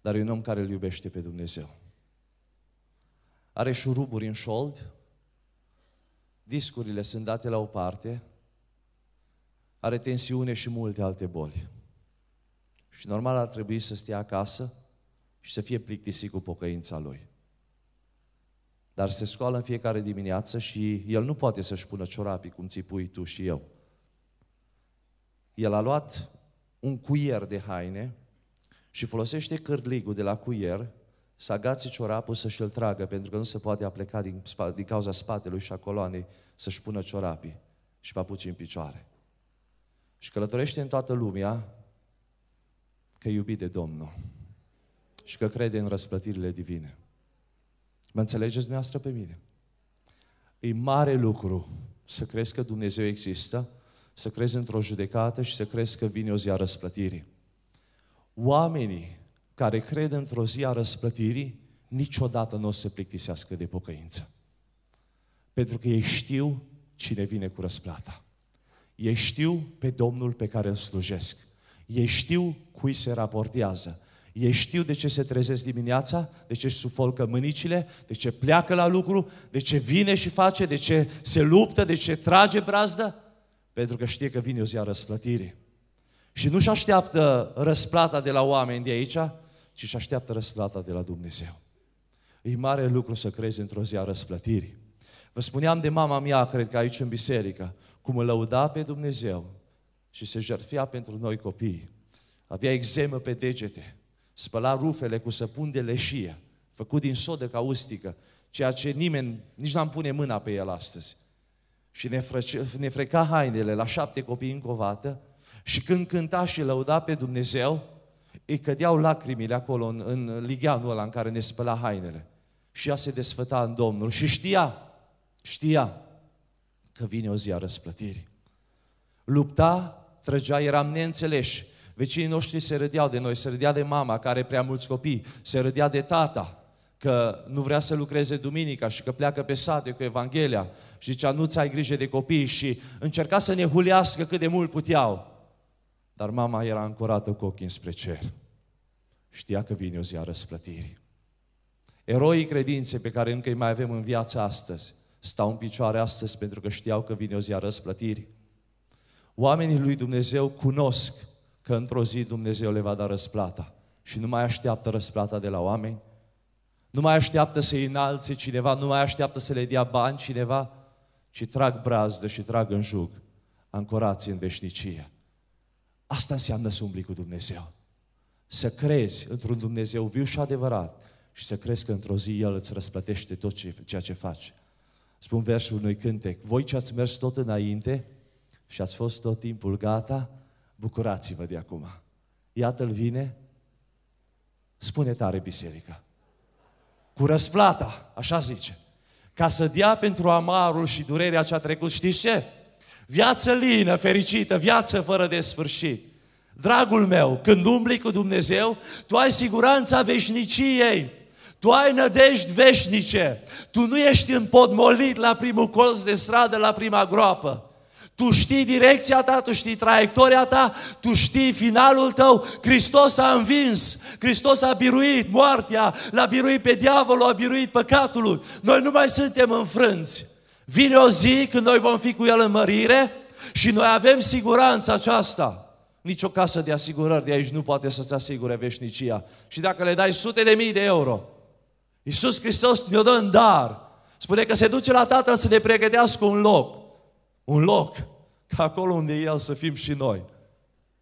S1: dar e un om care îl iubește pe Dumnezeu. Are șuruburi în șold, discurile sunt date la o parte, are tensiune și multe alte boli. Și normal ar trebui să stea acasă și să fie plictisit cu pocăința lui. Dar se scoală în fiecare dimineață și el nu poate să-și pună ciorapii cum ți pui tu și eu. El a luat un cuier de haine și folosește cârligul de la cuier să agațe ciorapul să-și îl tragă, pentru că nu se poate apleca din, din cauza spatelui și a coloanei să-și pună ciorapii și papuci în picioare. Și călătorește în toată lumea că iubit de Domnul și că crede în răsplătirile divine. Mă înțelegeți dumneavoastră pe mine? E mare lucru să crezi că Dumnezeu există să crezi într-o judecată și să crezi că vine o zi a răsplătirii. Oamenii care cred într-o zi a răsplătirii niciodată nu o să plictisească de pocăință. Pentru că ei știu cine vine cu răsplata. Ei știu pe Domnul pe care îl slujesc. Ei știu cui se raportează. Ei știu de ce se trezesc dimineața, de ce își sufolcă mânicile, de ce pleacă la lucru, de ce vine și face, de ce se luptă, de ce trage brazdă pentru că știe că vine o zi a răsplătirii. Și nu-și așteaptă răsplata de la oameni de aici, ci își așteaptă răsplata de la Dumnezeu. E mare lucru să crezi într-o zi a răsplătirii. Vă spuneam de mama mea, cred că aici în biserică, cum îl lăuda pe Dumnezeu și se jertfia pentru noi copii. Avea exemă pe degete, spăla rufele cu săpun de leșie, făcut din sodă caustică, ceea ce nimeni, nici n-am pune mâna pe el astăzi și ne, frece, ne freca hainele la șapte copii în covată și când cânta și lăuda pe Dumnezeu, îi cădeau lacrimile acolo în, în ligheanul ăla în care ne spăla hainele. Și ea se desfăta în Domnul și știa, știa că vine o zi a răsplătirii. Lupta, trăgea, eram neînțeleși. Vecinii noștri se râdeau de noi, se râdea de mama care are prea mulți copii, se râdea de tata că nu vrea să lucreze duminica și că pleacă pe sate cu Evanghelia și zicea, nu ți-ai grijă de copii și încerca să ne hulească cât de mult puteau. Dar mama era ancorată cu ochii înspre cer. Știa că vine o zi a răsplătirii. Eroii credinței pe care încă îi mai avem în viață astăzi stau în picioare astăzi pentru că știau că vine o zi a răsplătirii. Oamenii lui Dumnezeu cunosc că într-o zi Dumnezeu le va da răsplata și nu mai așteaptă răsplata de la oameni, nu mai așteaptă să-i înalțe cineva, nu mai așteaptă să le dea bani cineva, ci trag brazdă și trag în jug, ancorați în veșnicie. Asta înseamnă să umbli cu Dumnezeu. Să crezi într-un Dumnezeu viu și adevărat și să crezi că într-o zi El îți răsplătește tot ce, ceea ce faci. Spun versul unui cântec, voi ce ați mers tot înainte și ați fost tot timpul gata, bucurați-vă de acum. Iată-L vine, spune tare biserica cu răsplata, așa zice, ca să dea pentru amarul și durerea ce a trecut, știți ce? Viață lină, fericită, viață fără de sfârșit. Dragul meu, când umbli cu Dumnezeu, tu ai siguranța veșniciei. Tu ai nădejde veșnice. Tu nu ești împodmolit la primul colț de stradă, la prima groapă. Tu știi direcția ta, tu știi traiectoria ta, tu știi finalul tău. Hristos a învins, Hristos a biruit moartea, l-a biruit pe diavolul, a biruit păcatul. Noi nu mai suntem înfrânți. Vine o zi când noi vom fi cu El în mărire și noi avem siguranța aceasta. Nici o casă de asigurări de aici nu poate să-ți asigure veșnicia. Și dacă le dai sute de mii de euro, Iisus Hristos ne-o dă în dar. Spune că se duce la Tatăl să ne pregătească un loc un loc ca acolo unde e El să fim și noi.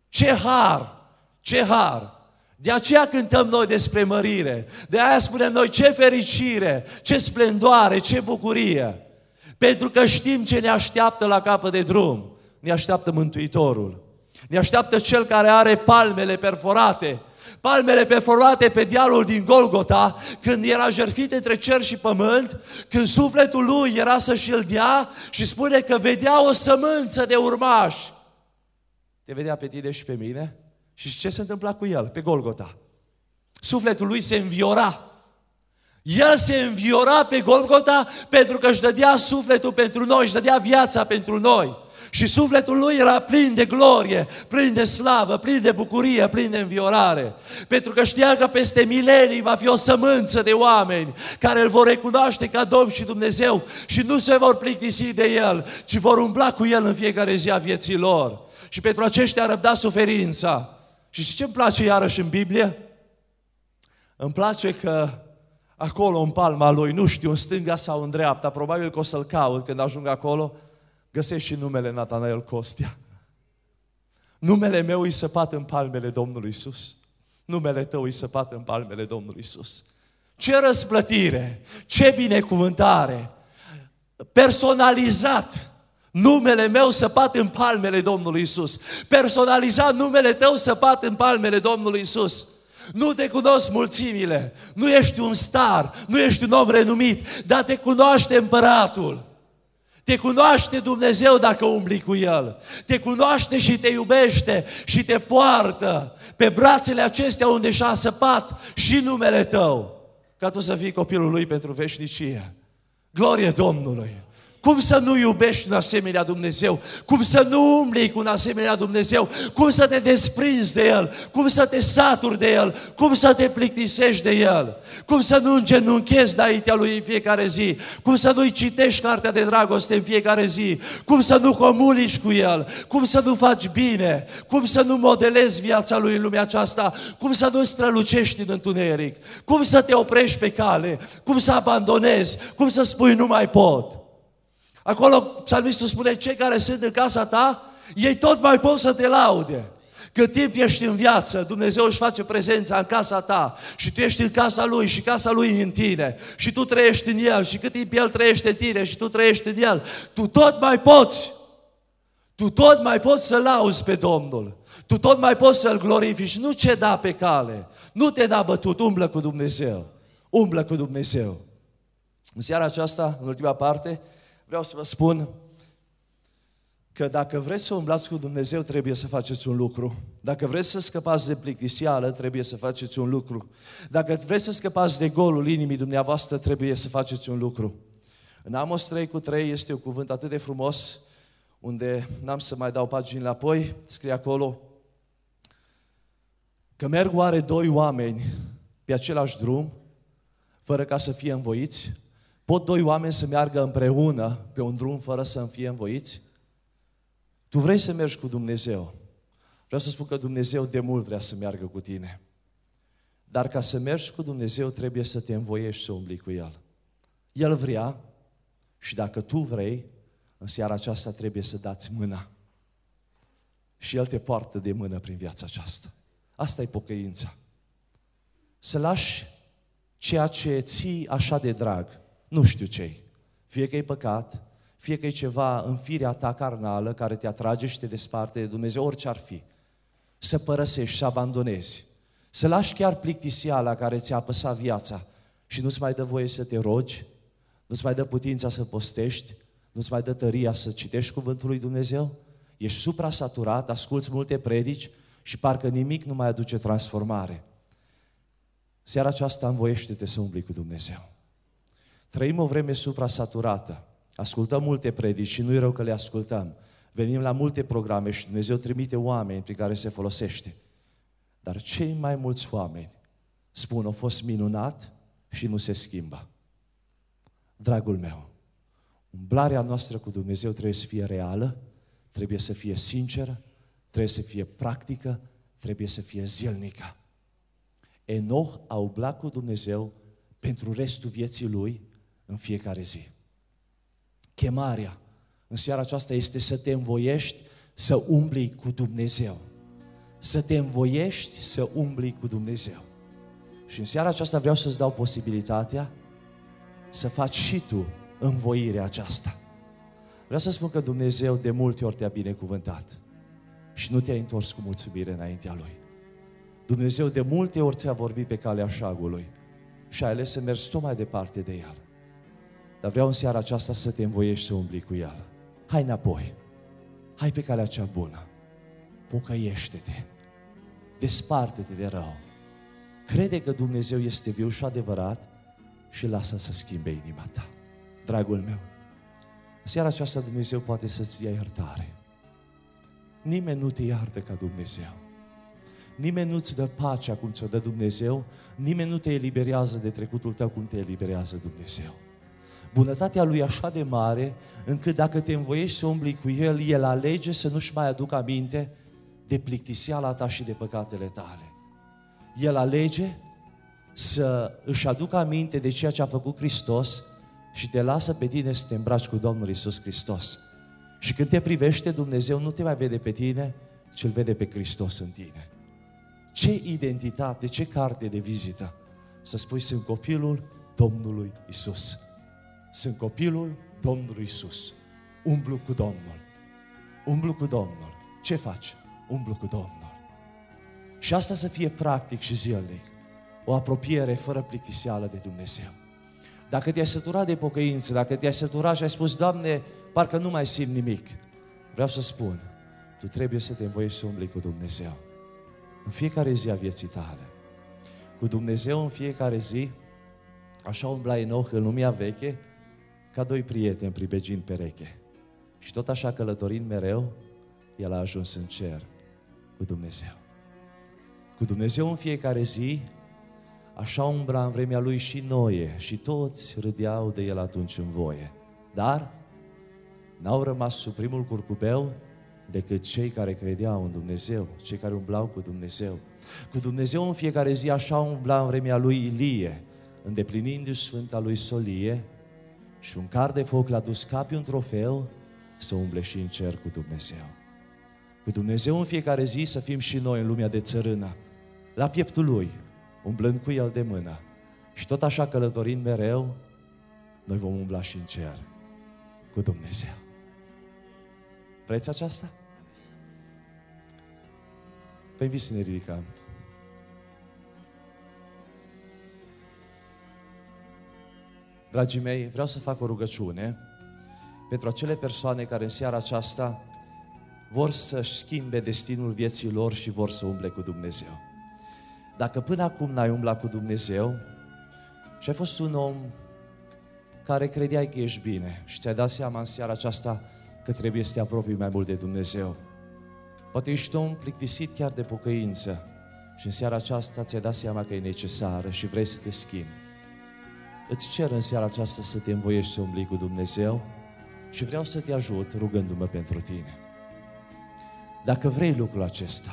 S1: Ce har! Ce har! De aceea cântăm noi despre mărire. De aia spunem noi ce fericire, ce splendoare, ce bucurie. Pentru că știm ce ne așteaptă la capă de drum. Ne așteaptă Mântuitorul. Ne așteaptă Cel care are palmele perforate palmele perforate pe dealul din Golgota, când era jertfit între cer și pământ, când sufletul lui era să și îl dea și spune că vedea o sămânță de urmași. Te vedea pe tine și pe mine? Și ce se întâmpla cu el pe Golgota? Sufletul lui se înviora. El se înviora pe Golgota pentru că își dădea sufletul pentru noi, își dădea viața pentru noi. Și sufletul lui era plin de glorie, plin de slavă, plin de bucurie, plin de înviorare. Pentru că știa că peste milenii va fi o sămânță de oameni care îl vor recunoaște ca Domn și Dumnezeu și nu se vor plictisi de El, ci vor umbla cu El în fiecare zi a vieții lor. Și pentru aceștia a răbdat suferința. Și ce îmi place iarăși în Biblie? Îmi place că acolo în palma lui, nu știu, în stânga sau în dreapta, probabil că o să-l caut când ajung acolo, Găsești și numele Natanael Costea. Numele meu îi săpat în palmele Domnului Isus. Numele tău îi săpat în palmele Domnului Isus. Ce răsplătire, ce binecuvântare, personalizat numele meu săpat în palmele Domnului Isus. Personalizat numele tău săpat în palmele Domnului Isus. Nu te cunosc mulțimile, nu ești un star, nu ești un om renumit, dar te cunoaște împăratul. Te cunoaște Dumnezeu dacă umbli cu El. Te cunoaște și te iubește și te poartă pe brațele acestea unde și-a săpat și numele tău. Ca tu să fii copilul Lui pentru veșnicie. Glorie Domnului! Cum să nu iubești un asemenea Dumnezeu? Cum să nu umbli cu un asemenea Dumnezeu? Cum să te desprinzi de El? Cum să te saturi de El? Cum să te plictisești de El? Cum să nu îngenunchezi înaintea Lui în fiecare zi? Cum să nu-i citești cartea de dragoste în fiecare zi? Cum să nu comunici cu El? Cum să nu faci bine? Cum să nu modelezi viața Lui în lumea aceasta? Cum să nu strălucești în întuneric? Cum să te oprești pe cale? Cum să abandonezi? Cum să spui nu mai pot? Acolo psalmistul spune, cei care sunt în casa ta, ei tot mai pot să te laude. Cât timp ești în viață, Dumnezeu își face prezența în casa ta și tu ești în casa Lui și casa Lui în tine și tu trăiești în El și cât timp El trăiește în tine și tu trăiești în El, tu tot mai poți, tu tot mai poți să auzi pe Domnul, tu tot mai poți să-L glorifici, nu ce da pe cale, nu te da bătut, umblă cu Dumnezeu, umblă cu Dumnezeu. În seara aceasta, în ultima parte, vreau să vă spun că dacă vreți să umblați cu Dumnezeu, trebuie să faceți un lucru. Dacă vreți să scăpați de plictisială, trebuie să faceți un lucru. Dacă vreți să scăpați de golul inimii dumneavoastră, trebuie să faceți un lucru. În Amos 3 cu 3 este un cuvânt atât de frumos, unde n-am să mai dau pagini înapoi, scrie acolo, că merg oare doi oameni pe același drum, fără ca să fie învoiți? Pot doi oameni să meargă împreună pe un drum fără să fie învoiți? Tu vrei să mergi cu Dumnezeu. Vreau să spun că Dumnezeu de mult vrea să meargă cu tine. Dar ca să mergi cu Dumnezeu trebuie să te învoiești să umbli cu El. El vrea și dacă tu vrei, în seara aceasta trebuie să dați mâna. Și El te poartă de mână prin viața aceasta. Asta e pocăința. Să lași ceea ce ții așa de drag – nu știu ce Fie că e păcat, fie că e ceva în firea ta carnală care te atrage și te desparte de Dumnezeu, orice ar fi. Să părăsești, să abandonezi. Să lași chiar plictisiala care ți-a apăsat viața și nu-ți mai dă voie să te rogi, nu-ți mai dă putința să postești, nu-ți mai dă tăria să citești cuvântul lui Dumnezeu, ești supra saturat, asculți multe predici și parcă nimic nu mai aduce transformare. Seara aceasta învoiește-te să umbli cu Dumnezeu. Trăim o vreme suprasaturată. Ascultăm multe predici și nu e rău că le ascultăm. Venim la multe programe și Dumnezeu trimite oameni prin care se folosește. Dar cei mai mulți oameni spun, au fost minunat și nu se schimbă. Dragul meu, umblarea noastră cu Dumnezeu trebuie să fie reală, trebuie să fie sinceră, trebuie să fie practică, trebuie să fie zilnică. Enoch a umblat cu Dumnezeu pentru restul vieții lui în fiecare zi. Chemarea în seara aceasta este să te învoiești să umbli cu Dumnezeu. Să te învoiești să umbli cu Dumnezeu. Și în seara aceasta vreau să-ți dau posibilitatea să faci și tu învoirea aceasta. Vreau să spun că Dumnezeu de multe ori te-a binecuvântat și nu te a întors cu mulțumire înaintea Lui. Dumnezeu de multe ori ți-a vorbit pe calea șagului și ai ales să mergi tot mai departe de El. Dar vreau în seara aceasta să te învoiești să umbli cu El. Hai înapoi. Hai pe calea cea bună. Pocăiește-te. Desparte-te de rău. Crede că Dumnezeu este viu și adevărat și lasă să schimbe inima ta. Dragul meu, seara aceasta Dumnezeu poate să-ți ia iertare. Nimeni nu te iartă ca Dumnezeu. Nimeni nu-ți dă pacea cum ți-o dă Dumnezeu, nimeni nu te eliberează de trecutul tău cum te eliberează Dumnezeu bunătatea lui așa de mare, încât dacă te învoiești să umbli cu el, el alege să nu-și mai aducă aminte de plictiseala ta și de păcatele tale. El alege să își aducă aminte de ceea ce a făcut Hristos și te lasă pe tine să te îmbraci cu Domnul Isus Hristos. Și când te privește, Dumnezeu nu te mai vede pe tine, ci îl vede pe Hristos în tine. Ce identitate, ce carte de vizită să spui sunt copilul Domnului Isus. Sunt copilul Domnului Isus. Umblu cu Domnul. Umblu cu Domnul. Ce faci? Umblu cu Domnul. Și asta să fie practic și zilnic. O apropiere fără plictiseală de Dumnezeu. Dacă te-ai săturat de pocăință, dacă te-ai săturat și ai spus, Doamne, parcă nu mai simt nimic, vreau să spun, tu trebuie să te învoiești să umbli cu Dumnezeu. În fiecare zi a vieții tale. Cu Dumnezeu în fiecare zi, așa umbla Enoch în lumea veche, ca doi prieteni pribegind pereche. Și tot așa călătorind mereu, el a ajuns în cer cu Dumnezeu. Cu Dumnezeu în fiecare zi, așa umbra în vremea lui și noi, și toți râdeau de el atunci în voie. Dar n-au rămas sub primul curcubeu decât cei care credeau în Dumnezeu, cei care umblau cu Dumnezeu. Cu Dumnezeu în fiecare zi așa umbla în vremea lui Ilie, îndeplinindu-și Sfânta lui Solie, și un car de foc l-a dus pe un trofeu să umble și în cer cu Dumnezeu. Cu Dumnezeu în fiecare zi să fim și noi în lumea de țărână, la pieptul Lui, umblând cu El de mână. Și tot așa călătorind mereu, noi vom umbla și în cer cu Dumnezeu. Vreți aceasta? Vă păi, invit să ne ridicăm. Dragii mei, vreau să fac o rugăciune pentru acele persoane care în seara aceasta vor să-și schimbe destinul vieții lor și vor să umble cu Dumnezeu. Dacă până acum n-ai umblat cu Dumnezeu și ai fost un om care credeai că ești bine și ți-ai dat seama în seara aceasta că trebuie să te apropii mai mult de Dumnezeu. Poate ești un plictisit chiar de pocăință și în seara aceasta ți-ai dat seama că e necesară și vrei să te schimbi. Îți cer în seara aceasta să te învoiești să umbli cu Dumnezeu și vreau să te ajut rugându-mă pentru tine. Dacă vrei lucrul acesta,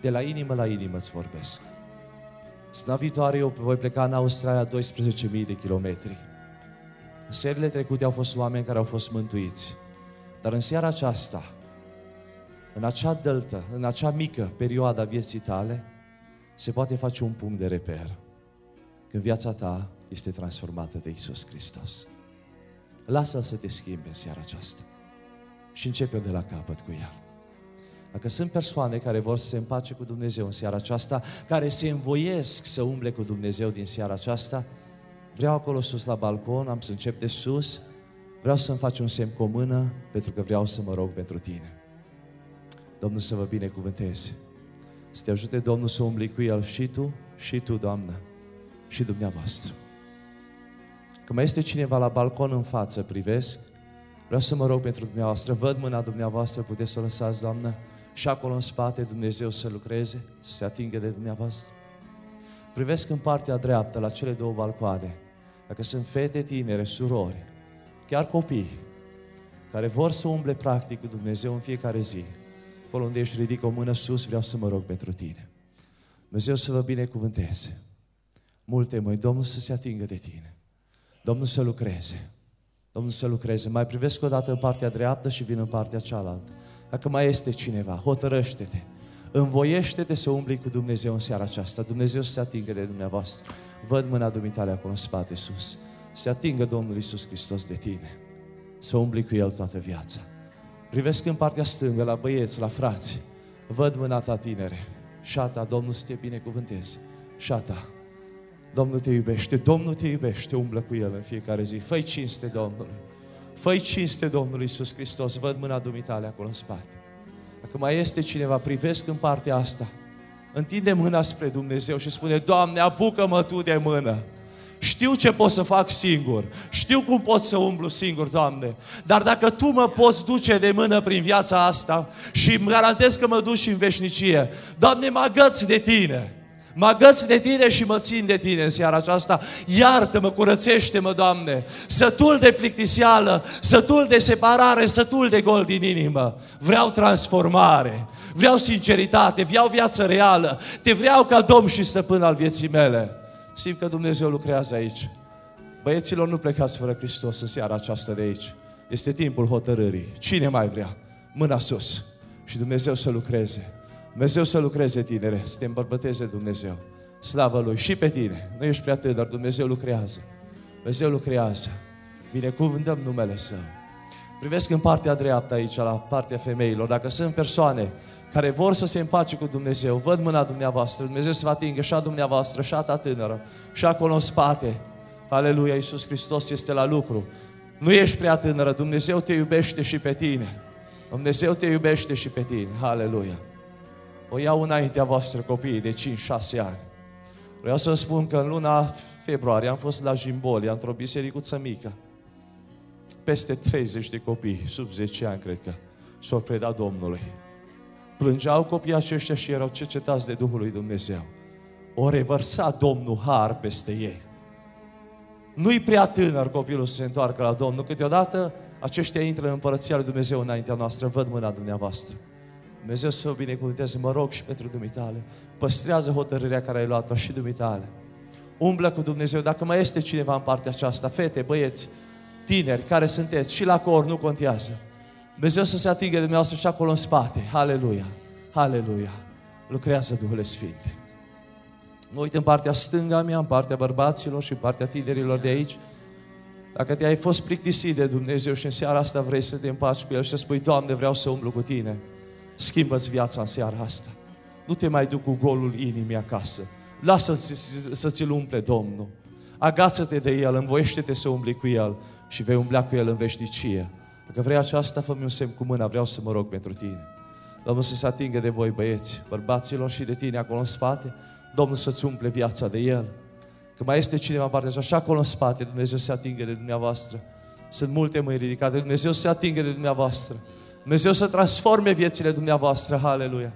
S1: de la inimă la inimă îți vorbesc. Spre viitoare eu voi pleca în Australia 12.000 de kilometri. În serile trecute au fost oameni care au fost mântuiți. Dar în seara aceasta, în acea dăltă, în acea mică perioadă a vieții tale, se poate face un punct de reper. Când viața ta este transformată de Isus Hristos. Lasă-L să te schimbe în seara aceasta și începe de la capăt cu El. Dacă sunt persoane care vor să se împace cu Dumnezeu în seara aceasta, care se învoiesc să umble cu Dumnezeu din seara aceasta, vreau acolo sus la balcon, am să încep de sus, vreau să-mi faci un semn cu o mână, pentru că vreau să mă rog pentru tine. Domnul să vă binecuvânteze, să te ajute Domnul să umbli cu El și tu, și tu, Doamnă, și dumneavoastră. Că mai este cineva la balcon în față, privesc, vreau să mă rog pentru dumneavoastră, văd mâna dumneavoastră, puteți să o lăsați, Doamnă, și acolo în spate Dumnezeu să lucreze, să se atingă de dumneavoastră. Privesc în partea dreaptă, la cele două balcoane, dacă sunt fete tinere, surori, chiar copii, care vor să umble practic cu Dumnezeu în fiecare zi, acolo unde își ridică o mână sus, vreau să mă rog pentru tine. Dumnezeu să vă binecuvânteze. Multe măi, Domnul să se atingă de tine. Domnul să lucreze. Domnul să lucreze. Mai privesc o dată în partea dreaptă și vin în partea cealaltă. Dacă mai este cineva, hotărăște-te. Învoiește-te să umbli cu Dumnezeu în seara aceasta. Dumnezeu să se atingă de dumneavoastră. Văd mâna dumitale acolo în spate sus. Se atingă Domnul Isus Hristos de tine. Să umbli cu El toată viața. Privesc în partea stângă, la băieți, la frați. Văd mâna ta tinere. Șata, Domnul să te binecuvânteze. Șata, Domnul te iubește, Domnul te iubește, umblă cu El în fiecare zi. Făi cinste Domnul. Făi cinste Domnul Iisus Hristos. Văd mâna dumitale acolo în spate. Dacă mai este cineva, privesc în partea asta. Întinde mâna spre Dumnezeu și spune, Doamne, apucă-mă Tu de mână. Știu ce pot să fac singur. Știu cum pot să umblu singur, Doamne. Dar dacă Tu mă poți duce de mână prin viața asta și îmi garantez că mă duci în veșnicie, Doamne, mă agăți de Tine. Mă agăț de Tine și mă țin de Tine în seara aceasta. Iartă-mă, curățește-mă, Doamne. Sătul de plictiseală, sătul de separare, sătul de gol din inimă. Vreau transformare, vreau sinceritate, vreau viață reală. Te vreau ca Domn și stăpân al vieții mele. Simt că Dumnezeu lucrează aici. Băieților, nu plecați fără Hristos în seara aceasta de aici. Este timpul hotărârii. Cine mai vrea? Mâna sus. Și Dumnezeu să lucreze. Dumnezeu să lucreze, tinere, să te îmbărbăteze Dumnezeu. Slavă Lui și pe tine. Nu ești prea tânăr, Dumnezeu lucrează. Dumnezeu lucrează. Binecuvântăm numele Său. Privesc în partea dreaptă aici, la partea femeilor. Dacă sunt persoane care vor să se împace cu Dumnezeu, văd mâna dumneavoastră, Dumnezeu să vă atingă și a dumneavoastră, și a ta tânără, și acolo în spate. Aleluia, Iisus Hristos este la lucru. Nu ești prea tânără, Dumnezeu te iubește și pe tine. Dumnezeu te iubește și pe tine. Aleluia o iau înaintea voastră copiii de 5-6 ani. Vreau să spun că în luna februarie am fost la Jimbolia, într-o bisericuță mică. Peste 30 de copii, sub 10 ani, cred că, s-au predat Domnului. Plângeau copiii aceștia și erau cercetați de Duhul lui Dumnezeu. O revărsa Domnul Har peste ei. Nu-i prea tânăr copilul să se întoarcă la Domnul. Câteodată aceștia intră în împărăția lui Dumnezeu înaintea noastră. Văd mâna dumneavoastră. Dumnezeu să o binecuvânteze, mă rog și pentru dumitale. Păstrează hotărârea care ai luat-o și dumitale. Umblă cu Dumnezeu. Dacă mai este cineva în partea aceasta, fete, băieți, tineri care sunteți, și la cor, nu contează. Dumnezeu să se atingă de dumneavoastră și acolo în spate. Aleluia! Aleluia! Lucrează Duhul sfânt. Mă uit în partea stânga mea, în partea bărbaților și în partea tinerilor de aici. Dacă te-ai fost plictisit de Dumnezeu și în seara asta vrei să te împaci cu El și să spui, Doamne, vreau să umblu cu Tine, schimbă-ți viața în seara asta. Nu te mai duc cu golul inimii acasă. Lasă-ți să ți-l umple Domnul. Agață-te de El, învoiește-te să umbli cu El și vei umbla cu El în veșnicie. Dacă vrei aceasta, fă-mi un semn cu mâna, vreau să mă rog pentru tine. Domnul să se atingă de voi, băieți, bărbaților și de tine acolo în spate, Domnul să-ți umple viața de El. Că mai este cineva în partea așa acolo în spate, Dumnezeu se atingă de dumneavoastră. Sunt multe mâini ridicate, Dumnezeu se atingă de dumneavoastră. Dumnezeu să transforme viețile dumneavoastră, haleluia!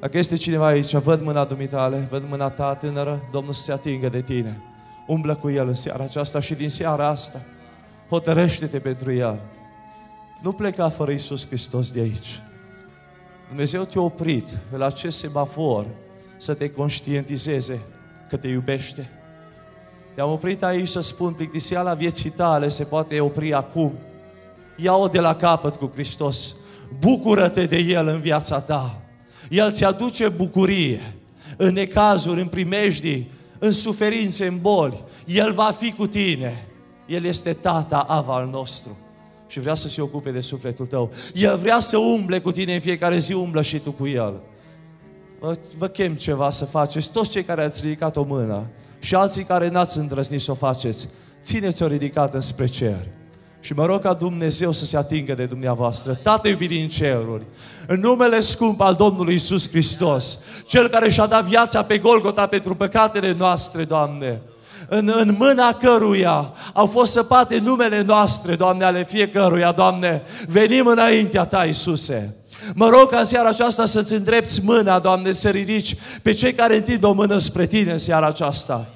S1: Dacă este cineva aici, văd mâna dumitale, văd mâna ta tânără, Domnul să se atingă de tine. Umblă cu El în seara aceasta și din seara asta. Hotărăște-te pentru El. Nu pleca fără Isus Hristos de aici. Dumnezeu te-a oprit la acest semafor să te conștientizeze că te iubește. Te-am oprit aici să spun, plictiseala vieții tale se poate opri acum ia-o de la capăt cu Hristos. Bucură-te de El în viața ta. El ți aduce bucurie în necazuri, în primejdii, în suferințe, în boli. El va fi cu tine. El este tata Ava al nostru și vrea să se ocupe de sufletul tău. El vrea să umble cu tine în fiecare zi, umblă și tu cu El. Vă, vă chem ceva să faceți, toți cei care ați ridicat o mână și alții care n-ați îndrăznit să o faceți, țineți-o ridicată spre cer. Și mă rog ca Dumnezeu să se atingă de dumneavoastră. Tată iubit din ceruri, în numele scump al Domnului Isus Hristos, Cel care și-a dat viața pe Golgota pentru păcatele noastre, Doamne, în, în mâna căruia au fost săpate numele noastre, Doamne, ale fiecăruia, Doamne, venim înaintea Ta, Iisuse. Mă rog ca în seara aceasta să-ți îndrepți mâna, Doamne, să ridici pe cei care întind o mână spre Tine în seara aceasta.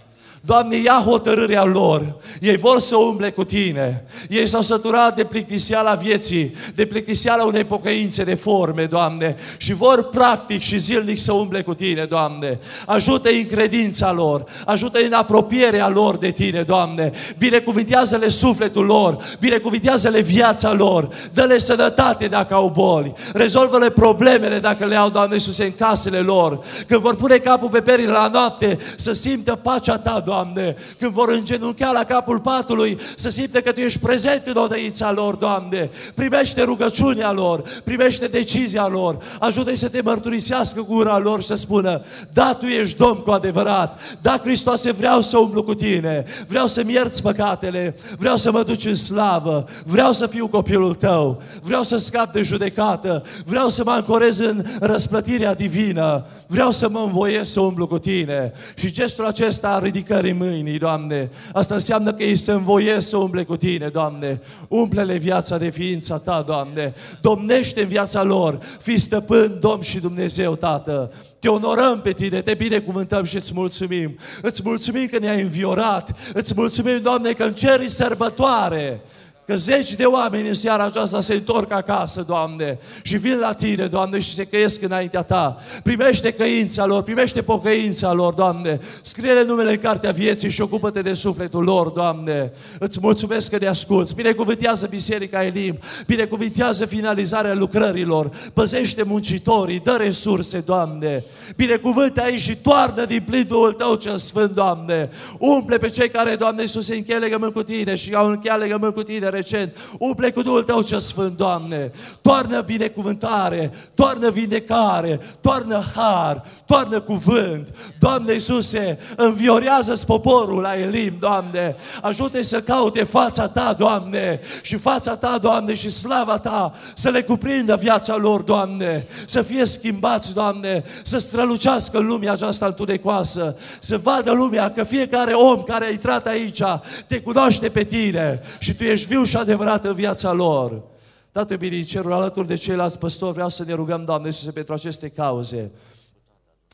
S1: Doamne, ia hotărârea lor. Ei vor să umble cu Tine. Ei s-au săturat de plictiseala vieții, de plictiseala unei pocăințe de forme, Doamne, și vor practic și zilnic să umble cu Tine, Doamne. Ajută-i în credința lor, ajută-i în apropierea lor de Tine, Doamne. Binecuvintează-le sufletul lor, binecuvintează-le viața lor, dă-le sănătate dacă au boli, rezolvă-le problemele dacă le au, Doamne Iisuse, în casele lor. Când vor pune capul pe perii la noapte, să simtă pacea Ta, Doamne, Doamne. Când vor îngenunchea la capul patului, să simte că Tu ești prezent în odăița lor, Doamne. Primește rugăciunea lor, primește decizia lor, ajută-i să te mărturisească gura lor și să spună, da, Tu ești Domn cu adevărat, da, Hristoase, vreau să umblu cu Tine, vreau să-mi ierți păcatele, vreau să mă duci în slavă, vreau să fiu copilul Tău, vreau să scap de judecată, vreau să mă ancorez în răsplătirea divină, vreau să mă învoiesc să umblu cu Tine. Și gestul acesta a ridicării înălțării mâinii, Doamne. Asta înseamnă că ei se învoie să umple cu Tine, Doamne. Umple-le viața de ființa Ta, Doamne. Domnește în viața lor. Fii stăpân, Domn și Dumnezeu, Tată. Te onorăm pe Tine, te binecuvântăm și îți mulțumim. Îți mulțumim că ne-ai înviorat. Îți mulțumim, Doamne, că în ceri sărbătoare. Că zeci de oameni în seara aceasta se întorc acasă, Doamne, și vin la Tine, Doamne, și se căiesc înaintea Ta. Primește căința lor, primește pocăința lor, Doamne. Scrie-le numele în cartea vieții și ocupă-te de sufletul lor, Doamne. Îți mulțumesc că ne asculți. Binecuvântează Biserica Elim, binecuvântează finalizarea lucrărilor, păzește muncitorii, dă resurse, Doamne. Binecuvântă aici și toarnă din plin Duhul Tău cel Sfânt, Doamne. Umple pe cei care, Doamne Iisuse, încheie legământ cu Tine și au încheiat legământ cu Tine, recent. Umple cu Duhul Tău ce Sfânt, Doamne. Toarnă binecuvântare, toarnă vindecare, toarnă har, toarnă cuvânt. Doamne Iisuse, înviorează-ți poporul la Elim, Doamne. ajută să caute fața Ta, Doamne, și fața Ta, Doamne, și slava Ta să le cuprindă viața lor, Doamne. Să fie schimbați, Doamne, să strălucească lumea aceasta întunecoasă! să vadă lumea că fiecare om care a intrat aici te cunoaște pe Tine și Tu ești viu și adevărat în viața lor. Tată Birii Cerul, alături de ceilalți păstori, vreau să ne rugăm, Doamne Iisuse, pentru aceste cauze.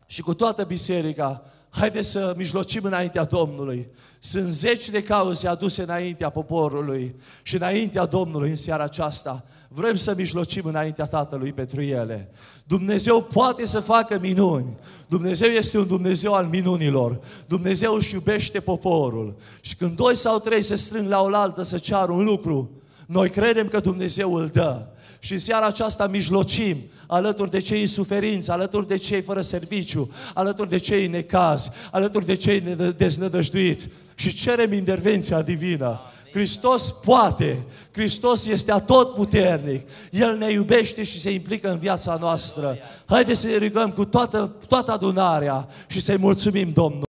S1: Și cu toată biserica, haideți să mijlocim înaintea Domnului. Sunt zeci de cauze aduse înaintea poporului și înaintea Domnului în seara aceasta. Vrem să mijlocim înaintea Tatălui pentru ele. Dumnezeu poate să facă minuni. Dumnezeu este un Dumnezeu al minunilor. Dumnezeu își iubește poporul. Și când doi sau trei se strâng la oaltă să ceară un lucru, noi credem că Dumnezeu îl dă. Și în seara aceasta mijlocim alături de cei în suferință, alături de cei fără serviciu, alături de cei necazi, alături de cei deznădăjduiți și cerem intervenția divină. Hristos poate, Hristos este atot puternic, El ne iubește și se implică în viața noastră. Haideți să ne rugăm cu toată, toată adunarea și să-i mulțumim Domnului.